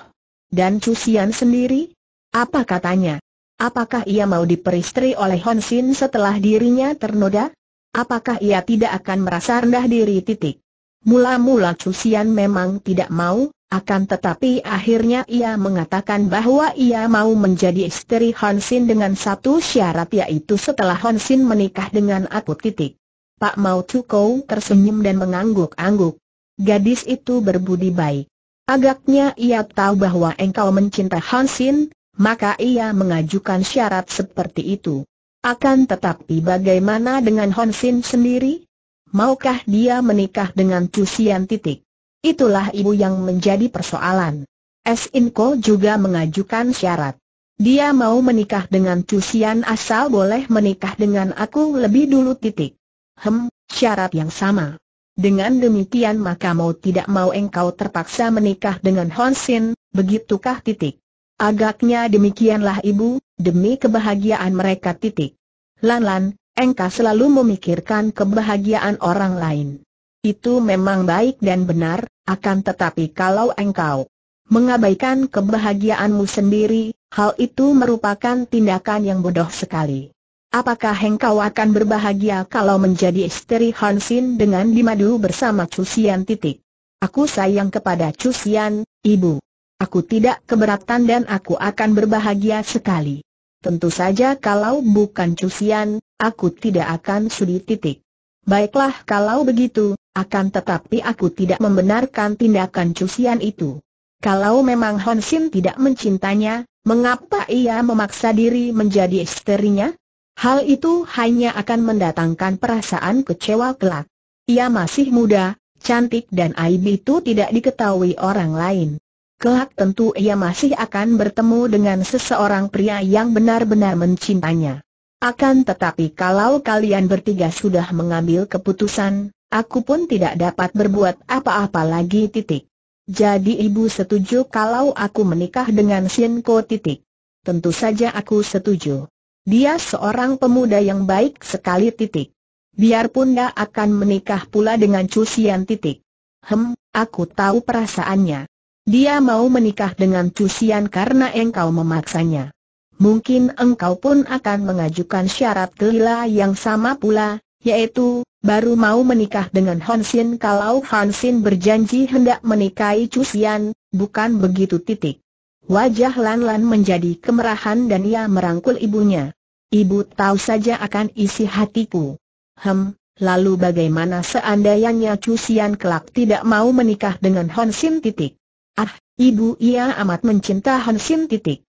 A: Dan Cusian sendiri? Apa katanya? Apakah ia mau diperistri oleh Hon Sin setelah dirinya ternoda? Apakah ia tidak akan merasa rendah diri titik? Mula-mula Cusian memang tidak mau, akan tetapi akhirnya ia mengatakan bahwa ia mau menjadi istri Hon Sin dengan satu syarat yaitu setelah Hon Sin menikah dengan aku titik. Pak Mau Kou tersenyum dan mengangguk-angguk. Gadis itu berbudi baik. Agaknya ia tahu bahwa engkau mencintai Hansin maka ia mengajukan syarat seperti itu. Akan tetapi bagaimana dengan Honsin sendiri? Maukah dia menikah dengan Sian titik? Itulah ibu yang menjadi persoalan. Ko juga mengajukan syarat. Dia mau menikah dengan Sian asal boleh menikah dengan aku lebih dulu titik. Hem, syarat yang sama. Dengan demikian maka mau tidak mau engkau terpaksa menikah dengan Honsin, begitukah titik? Agaknya demikianlah ibu, demi kebahagiaan mereka titik. Lan-lan, engkau selalu memikirkan kebahagiaan orang lain. Itu memang baik dan benar, akan tetapi kalau engkau mengabaikan kebahagiaanmu sendiri, hal itu merupakan tindakan yang bodoh sekali. Apakah engkau akan berbahagia kalau menjadi istri Hansin dengan dimadu bersama Cusian titik? Aku sayang kepada Cusian, ibu. Aku tidak keberatan dan aku akan berbahagia sekali. Tentu saja kalau bukan cusian, aku tidak akan sudi titik. Baiklah kalau begitu, akan tetapi aku tidak membenarkan tindakan cusian itu. Kalau memang Hon Sim tidak mencintanya, mengapa ia memaksa diri menjadi istrinya? Hal itu hanya akan mendatangkan perasaan kecewa kelak. Ia masih muda, cantik dan aib itu tidak diketahui orang lain kelak tentu ia masih akan bertemu dengan seseorang pria yang benar-benar mencintanya. Akan tetapi kalau kalian bertiga sudah mengambil keputusan, aku pun tidak dapat berbuat apa-apa lagi titik. Jadi ibu setuju kalau aku menikah dengan Sienko titik. Tentu saja aku setuju. Dia seorang pemuda yang baik sekali titik. Biarpun dia akan menikah pula dengan Cusian titik. Hem, aku tahu perasaannya. Dia mau menikah dengan Cusian karena engkau memaksanya. Mungkin engkau pun akan mengajukan syarat kelila yang sama pula, yaitu, baru mau menikah dengan Hansin kalau Hansin berjanji hendak menikahi Cusian, bukan begitu titik. Wajah Lan Lan menjadi kemerahan dan ia merangkul ibunya. Ibu tahu saja akan isi hatiku. Hem, lalu bagaimana seandainya Cusian kelak tidak mau menikah dengan Hansin titik? Ah, ibu ia amat mencinta Hansin titik.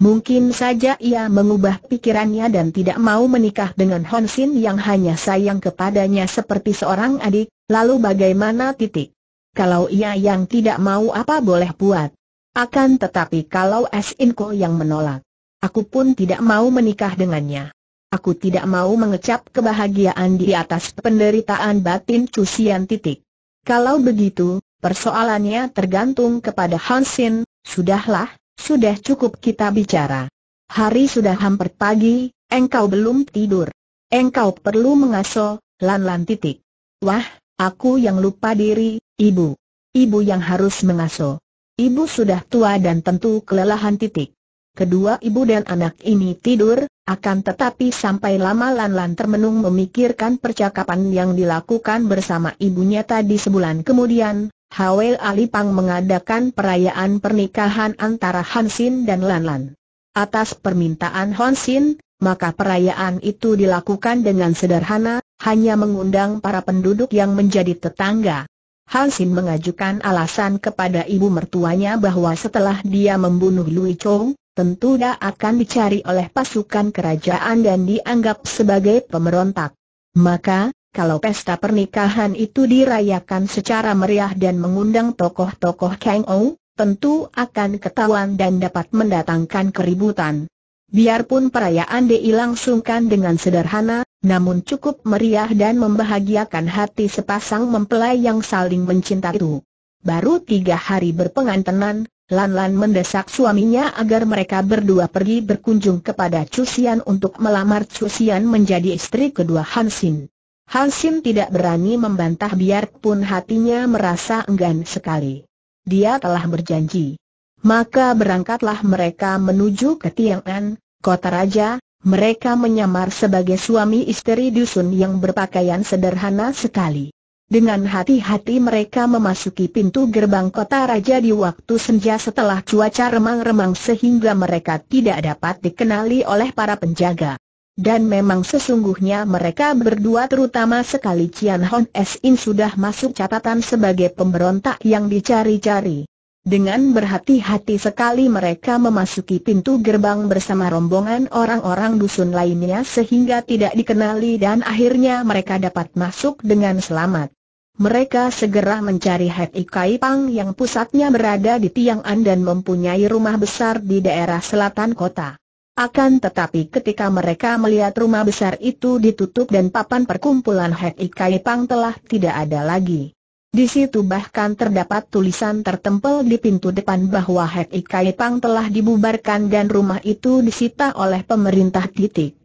A: Mungkin saja ia mengubah pikirannya dan tidak mau menikah dengan Hansin yang hanya sayang kepadanya seperti seorang adik, lalu bagaimana titik? Kalau ia yang tidak mau apa boleh buat? Akan tetapi kalau Esinko yang menolak, aku pun tidak mau menikah dengannya. Aku tidak mau mengecap kebahagiaan di atas penderitaan batin cusian titik. Kalau begitu, persoalannya tergantung kepada Hansin, sudahlah, sudah cukup kita bicara. Hari sudah hampir pagi, engkau belum tidur. Engkau perlu mengaso, lan-lan titik. Wah, aku yang lupa diri, ibu. Ibu yang harus mengaso. Ibu sudah tua dan tentu kelelahan titik. Kedua ibu dan anak ini tidur, akan tetapi sampai lama Lan Lan termenung memikirkan percakapan yang dilakukan bersama ibunya tadi sebulan kemudian, Hawel Alipang mengadakan perayaan pernikahan antara Hansin dan Lanlan. Atas permintaan Hansin, maka perayaan itu dilakukan dengan sederhana, hanya mengundang para penduduk yang menjadi tetangga. Hansin mengajukan alasan kepada ibu mertuanya bahwa setelah dia membunuh Lui Chou, tentu dia akan dicari oleh pasukan kerajaan dan dianggap sebagai pemberontak. Maka, kalau pesta pernikahan itu dirayakan secara meriah dan mengundang tokoh-tokoh Kang Ou, tentu akan ketahuan dan dapat mendatangkan keributan. Biarpun perayaan dilangsungkan dengan sederhana, namun cukup meriah dan membahagiakan hati sepasang mempelai yang saling mencinta itu. Baru tiga hari berpengantenan, Lan Lan mendesak suaminya agar mereka berdua pergi berkunjung kepada Cusian untuk melamar Cusian menjadi istri kedua Hansin. Hansim tidak berani membantah biarpun hatinya merasa enggan sekali. Dia telah berjanji. Maka berangkatlah mereka menuju ke Tiang'an, kota raja, mereka menyamar sebagai suami istri dusun yang berpakaian sederhana sekali. Dengan hati-hati mereka memasuki pintu gerbang kota raja di waktu senja setelah cuaca remang-remang sehingga mereka tidak dapat dikenali oleh para penjaga. Dan memang sesungguhnya mereka berdua terutama sekali Cian Hon In sudah masuk catatan sebagai pemberontak yang dicari-cari. Dengan berhati-hati sekali mereka memasuki pintu gerbang bersama rombongan orang-orang dusun lainnya sehingga tidak dikenali dan akhirnya mereka dapat masuk dengan selamat. Mereka segera mencari Hati Kai Pang yang pusatnya berada di Tiang'an dan mempunyai rumah besar di daerah selatan kota. Akan tetapi ketika mereka melihat rumah besar itu ditutup dan papan perkumpulan Hek Ikai Pang telah tidak ada lagi. Di situ bahkan terdapat tulisan tertempel di pintu depan bahwa Hek Ikai Pang telah dibubarkan dan rumah itu disita oleh pemerintah titik.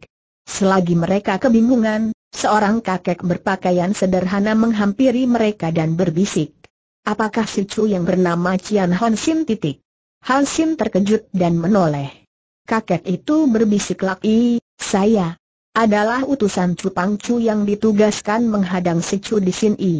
A: Selagi mereka kebingungan, seorang kakek berpakaian sederhana menghampiri mereka dan berbisik. Apakah si Chu yang bernama Cian Hon Sim titik? Hansim terkejut dan menoleh. Kakek itu berbisik lagi, saya adalah utusan Cupang Cu yang ditugaskan menghadang si Cu di sini.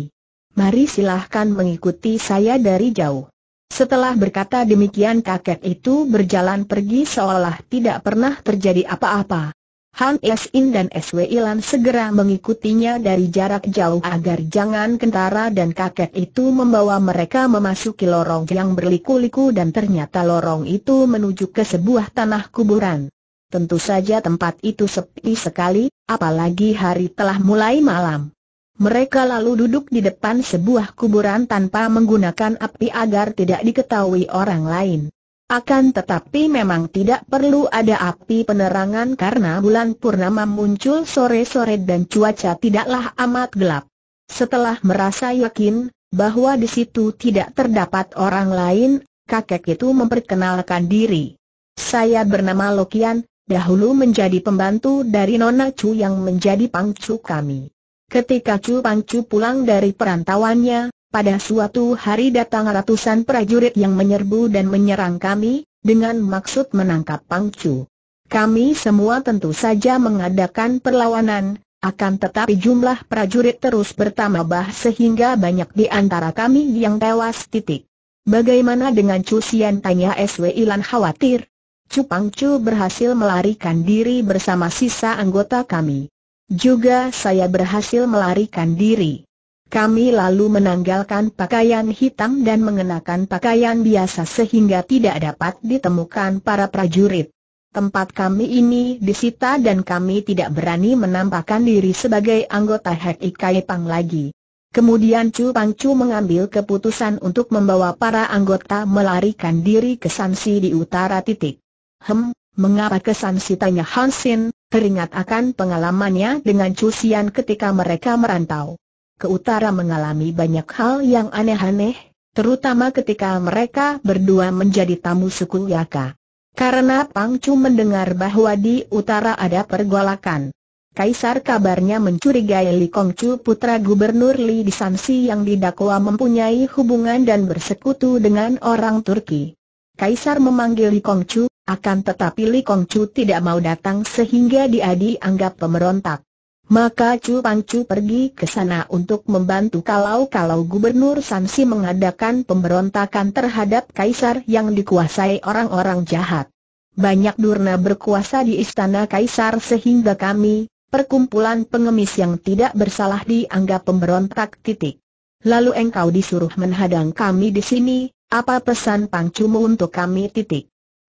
A: Mari silahkan mengikuti saya dari jauh." Setelah berkata demikian kakek itu berjalan pergi seolah tidak pernah terjadi apa-apa. Han Esin dan SW Ilan segera mengikutinya dari jarak jauh agar jangan kentara dan kakek itu membawa mereka memasuki lorong yang berliku-liku dan ternyata lorong itu menuju ke sebuah tanah kuburan. Tentu saja tempat itu sepi sekali, apalagi hari telah mulai malam. Mereka lalu duduk di depan sebuah kuburan tanpa menggunakan api agar tidak diketahui orang lain. Akan tetapi memang tidak perlu ada api penerangan karena bulan purnama muncul sore-sore dan cuaca tidaklah amat gelap. Setelah merasa yakin bahwa di situ tidak terdapat orang lain, kakek itu memperkenalkan diri. Saya bernama Lokian, dahulu menjadi pembantu dari Nona Chu yang menjadi pangcu kami. Ketika Chu Pangcu pulang dari perantauannya, pada suatu hari datang ratusan prajurit yang menyerbu dan menyerang kami, dengan maksud menangkap Pangcu. Kami semua tentu saja mengadakan perlawanan, akan tetapi jumlah prajurit terus bertambah sehingga banyak di antara kami yang tewas titik. Bagaimana dengan Cusian tanya SW Ilan khawatir? Cu Pangcu berhasil melarikan diri bersama sisa anggota kami. Juga saya berhasil melarikan diri. Kami lalu menanggalkan pakaian hitam dan mengenakan pakaian biasa sehingga tidak dapat ditemukan para prajurit. Tempat kami ini disita dan kami tidak berani menampakkan diri sebagai anggota Hek Ikai Pang lagi. Kemudian Chu Pang Chu mengambil keputusan untuk membawa para anggota melarikan diri ke Sansi di utara titik. Hem, mengapa ke Sansi tanya Hansin, teringat akan pengalamannya dengan Chu Sian ketika mereka merantau ke utara mengalami banyak hal yang aneh-aneh, terutama ketika mereka berdua menjadi tamu suku Yaka. Karena Pangcu mendengar bahwa di utara ada pergolakan. Kaisar kabarnya mencurigai Li Kongcu putra gubernur Li di Sansi yang didakwa mempunyai hubungan dan bersekutu dengan orang Turki. Kaisar memanggil Li Kongcu, akan tetapi Li Kongcu tidak mau datang sehingga dia dianggap pemberontak. Maka Chu Pangcu pergi ke sana untuk membantu kalau-kalau Gubernur Sansi mengadakan pemberontakan terhadap kaisar yang dikuasai orang-orang jahat. Banyak durna berkuasa di istana kaisar sehingga kami, perkumpulan pengemis yang tidak bersalah dianggap pemberontak titik. Lalu engkau disuruh menghadang kami di sini, apa pesan pangcumu untuk kami titik.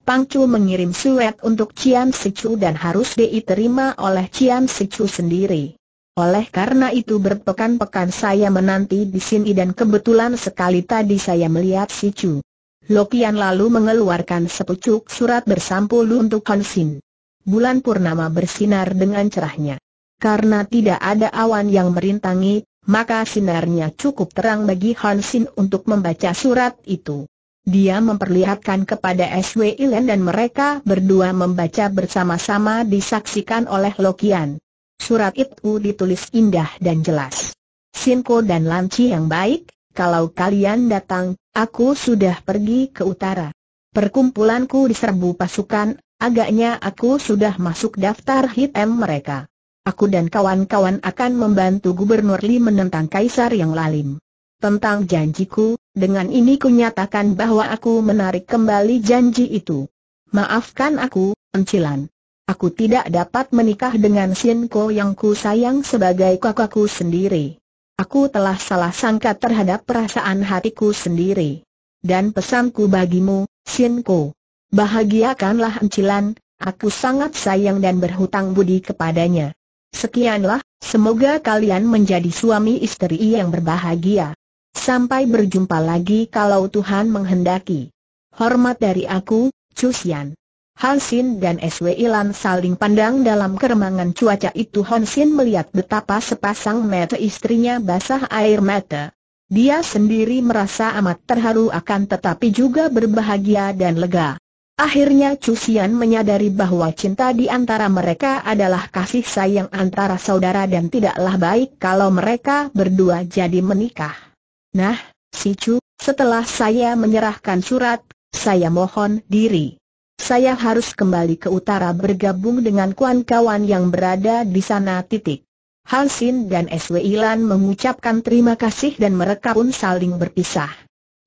A: Pangcu mengirim suet untuk Cian Sichu dan harus diterima oleh Cian Sichu sendiri. Oleh karena itu berpekan-pekan saya menanti di sini dan kebetulan sekali tadi saya melihat Sichu. Lokian lalu mengeluarkan sepucuk surat bersampul untuk Hansin. Bulan purnama bersinar dengan cerahnya. Karena tidak ada awan yang merintangi, maka sinarnya cukup terang bagi Hansin untuk membaca surat itu. Dia memperlihatkan kepada SW Ilen dan mereka berdua membaca bersama-sama disaksikan oleh Lokian. Surat itu ditulis indah dan jelas. Sinko dan Lanci yang baik, kalau kalian datang, aku sudah pergi ke utara. Perkumpulanku diserbu pasukan, agaknya aku sudah masuk daftar hitam mereka. Aku dan kawan-kawan akan membantu Gubernur Li menentang Kaisar yang lalim tentang janjiku, dengan ini kunyatakan bahwa aku menarik kembali janji itu. Maafkan aku, Encilan. Aku tidak dapat menikah dengan Sienko yang ku sayang sebagai kakakku sendiri. Aku telah salah sangka terhadap perasaan hatiku sendiri. Dan pesanku bagimu, Sienko. Bahagiakanlah Encilan, aku sangat sayang dan berhutang budi kepadanya. Sekianlah, semoga kalian menjadi suami istri yang berbahagia. Sampai berjumpa lagi kalau Tuhan menghendaki. Hormat dari aku, Chusian. Hansin dan SW Ilan saling pandang dalam keremangan cuaca itu Hansin melihat betapa sepasang mata istrinya basah air mata. Dia sendiri merasa amat terharu akan tetapi juga berbahagia dan lega. Akhirnya Chusian menyadari bahwa cinta di antara mereka adalah kasih sayang antara saudara dan tidaklah baik kalau mereka berdua jadi menikah. Nah, si Chu, setelah saya menyerahkan surat, saya mohon diri. Saya harus kembali ke utara bergabung dengan kawan-kawan yang berada di sana titik. Hansin dan SW Ilan mengucapkan terima kasih dan mereka pun saling berpisah.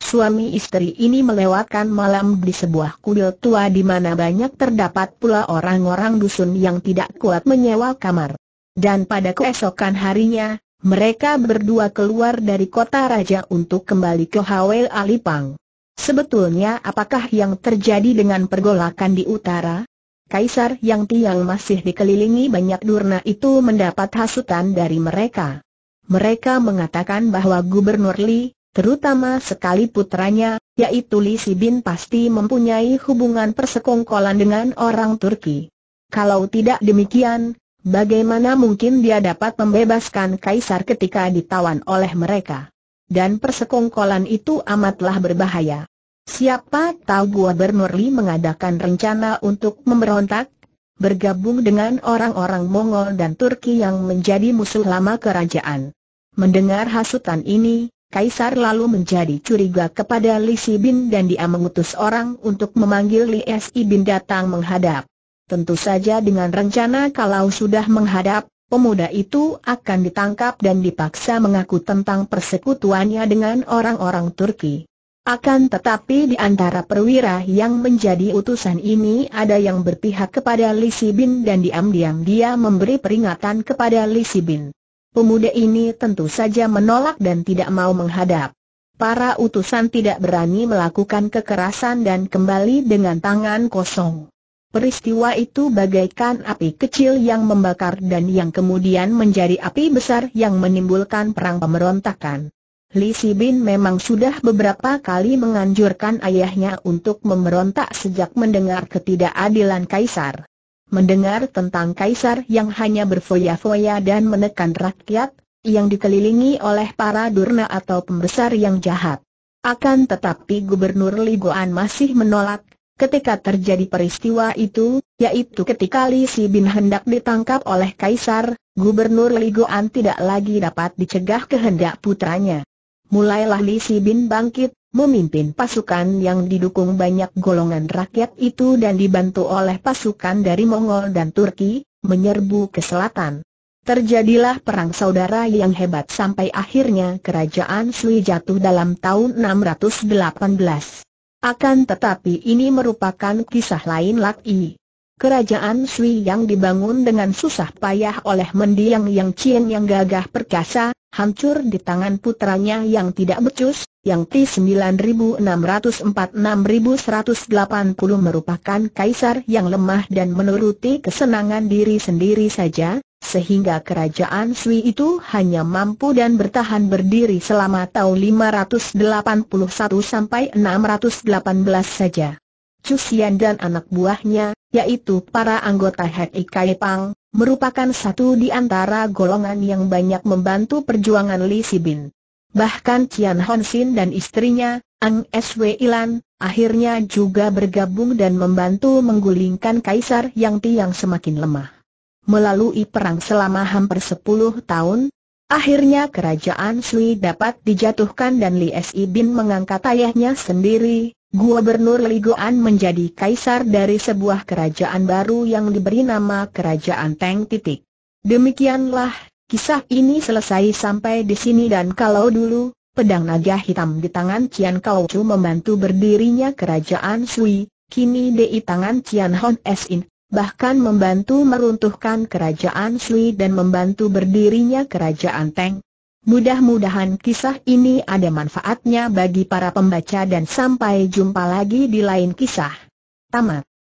A: Suami istri ini melewatkan malam di sebuah kuil tua di mana banyak terdapat pula orang-orang dusun yang tidak kuat menyewa kamar. Dan pada keesokan harinya, mereka berdua keluar dari kota raja untuk kembali ke Hawel Alipang. Sebetulnya apakah yang terjadi dengan pergolakan di utara? Kaisar yang tiang masih dikelilingi banyak durna itu mendapat hasutan dari mereka. Mereka mengatakan bahwa Gubernur Li, terutama sekali putranya, yaitu Li Sibin pasti mempunyai hubungan persekongkolan dengan orang Turki. Kalau tidak demikian, Bagaimana mungkin dia dapat membebaskan Kaisar ketika ditawan oleh mereka? Dan persekongkolan itu amatlah berbahaya. Siapa tahu Gua Bernurli mengadakan rencana untuk memberontak, bergabung dengan orang-orang Mongol dan Turki yang menjadi musuh lama kerajaan. Mendengar hasutan ini, Kaisar lalu menjadi curiga kepada Li Sibin dan dia mengutus orang untuk memanggil Li Sibin datang menghadap. Tentu saja dengan rencana kalau sudah menghadap, pemuda itu akan ditangkap dan dipaksa mengaku tentang persekutuannya dengan orang-orang Turki. Akan tetapi di antara perwira yang menjadi utusan ini ada yang berpihak kepada Lisibin dan diam-diam dia memberi peringatan kepada Lisibin. Pemuda ini tentu saja menolak dan tidak mau menghadap. Para utusan tidak berani melakukan kekerasan dan kembali dengan tangan kosong. Peristiwa itu bagaikan api kecil yang membakar dan yang kemudian menjadi api besar yang menimbulkan perang pemberontakan. Li Sibin memang sudah beberapa kali menganjurkan ayahnya untuk memberontak sejak mendengar ketidakadilan kaisar. Mendengar tentang kaisar yang hanya berfoya-foya dan menekan rakyat, yang dikelilingi oleh para durna atau pembesar yang jahat. Akan tetapi Gubernur Liguan masih menolak, Ketika terjadi peristiwa itu, yaitu ketika Li Si Bin hendak ditangkap oleh Kaisar, Gubernur Ligoan tidak lagi dapat dicegah kehendak putranya. Mulailah Li Si Bin bangkit, memimpin pasukan yang didukung banyak golongan rakyat itu dan dibantu oleh pasukan dari Mongol dan Turki, menyerbu ke selatan. Terjadilah perang saudara yang hebat sampai akhirnya kerajaan Sui jatuh dalam tahun 618. Akan tetapi ini merupakan kisah lain lagi. Kerajaan Sui yang dibangun dengan susah payah oleh mendiang Yang cien yang gagah perkasa, hancur di tangan putranya yang tidak becus, yang T9646.180 merupakan kaisar yang lemah dan menuruti kesenangan diri sendiri saja, sehingga kerajaan Sui itu hanya mampu dan bertahan berdiri selama tahun 581 sampai 618 saja. Cusian dan anak buahnya, yaitu para anggota Hek Kai Pang, merupakan satu di antara golongan yang banyak membantu perjuangan Li Bin. Bahkan Cian Hon Sin dan istrinya, Ang Sw Ilan, akhirnya juga bergabung dan membantu menggulingkan kaisar yang tiang semakin lemah melalui perang selama hampir 10 tahun, akhirnya kerajaan Sui dapat dijatuhkan dan Li Si Bin mengangkat ayahnya sendiri, Gubernur Goan menjadi kaisar dari sebuah kerajaan baru yang diberi nama Kerajaan Teng Titik. Demikianlah, kisah ini selesai sampai di sini dan kalau dulu, pedang naga hitam di tangan Cian Kao Chu membantu berdirinya kerajaan Sui, Kini di tangan Cian Hon Sin, bahkan membantu meruntuhkan kerajaan Sui dan membantu berdirinya kerajaan Teng. Mudah-mudahan kisah ini ada manfaatnya bagi para pembaca dan sampai jumpa lagi di lain kisah. Tamat.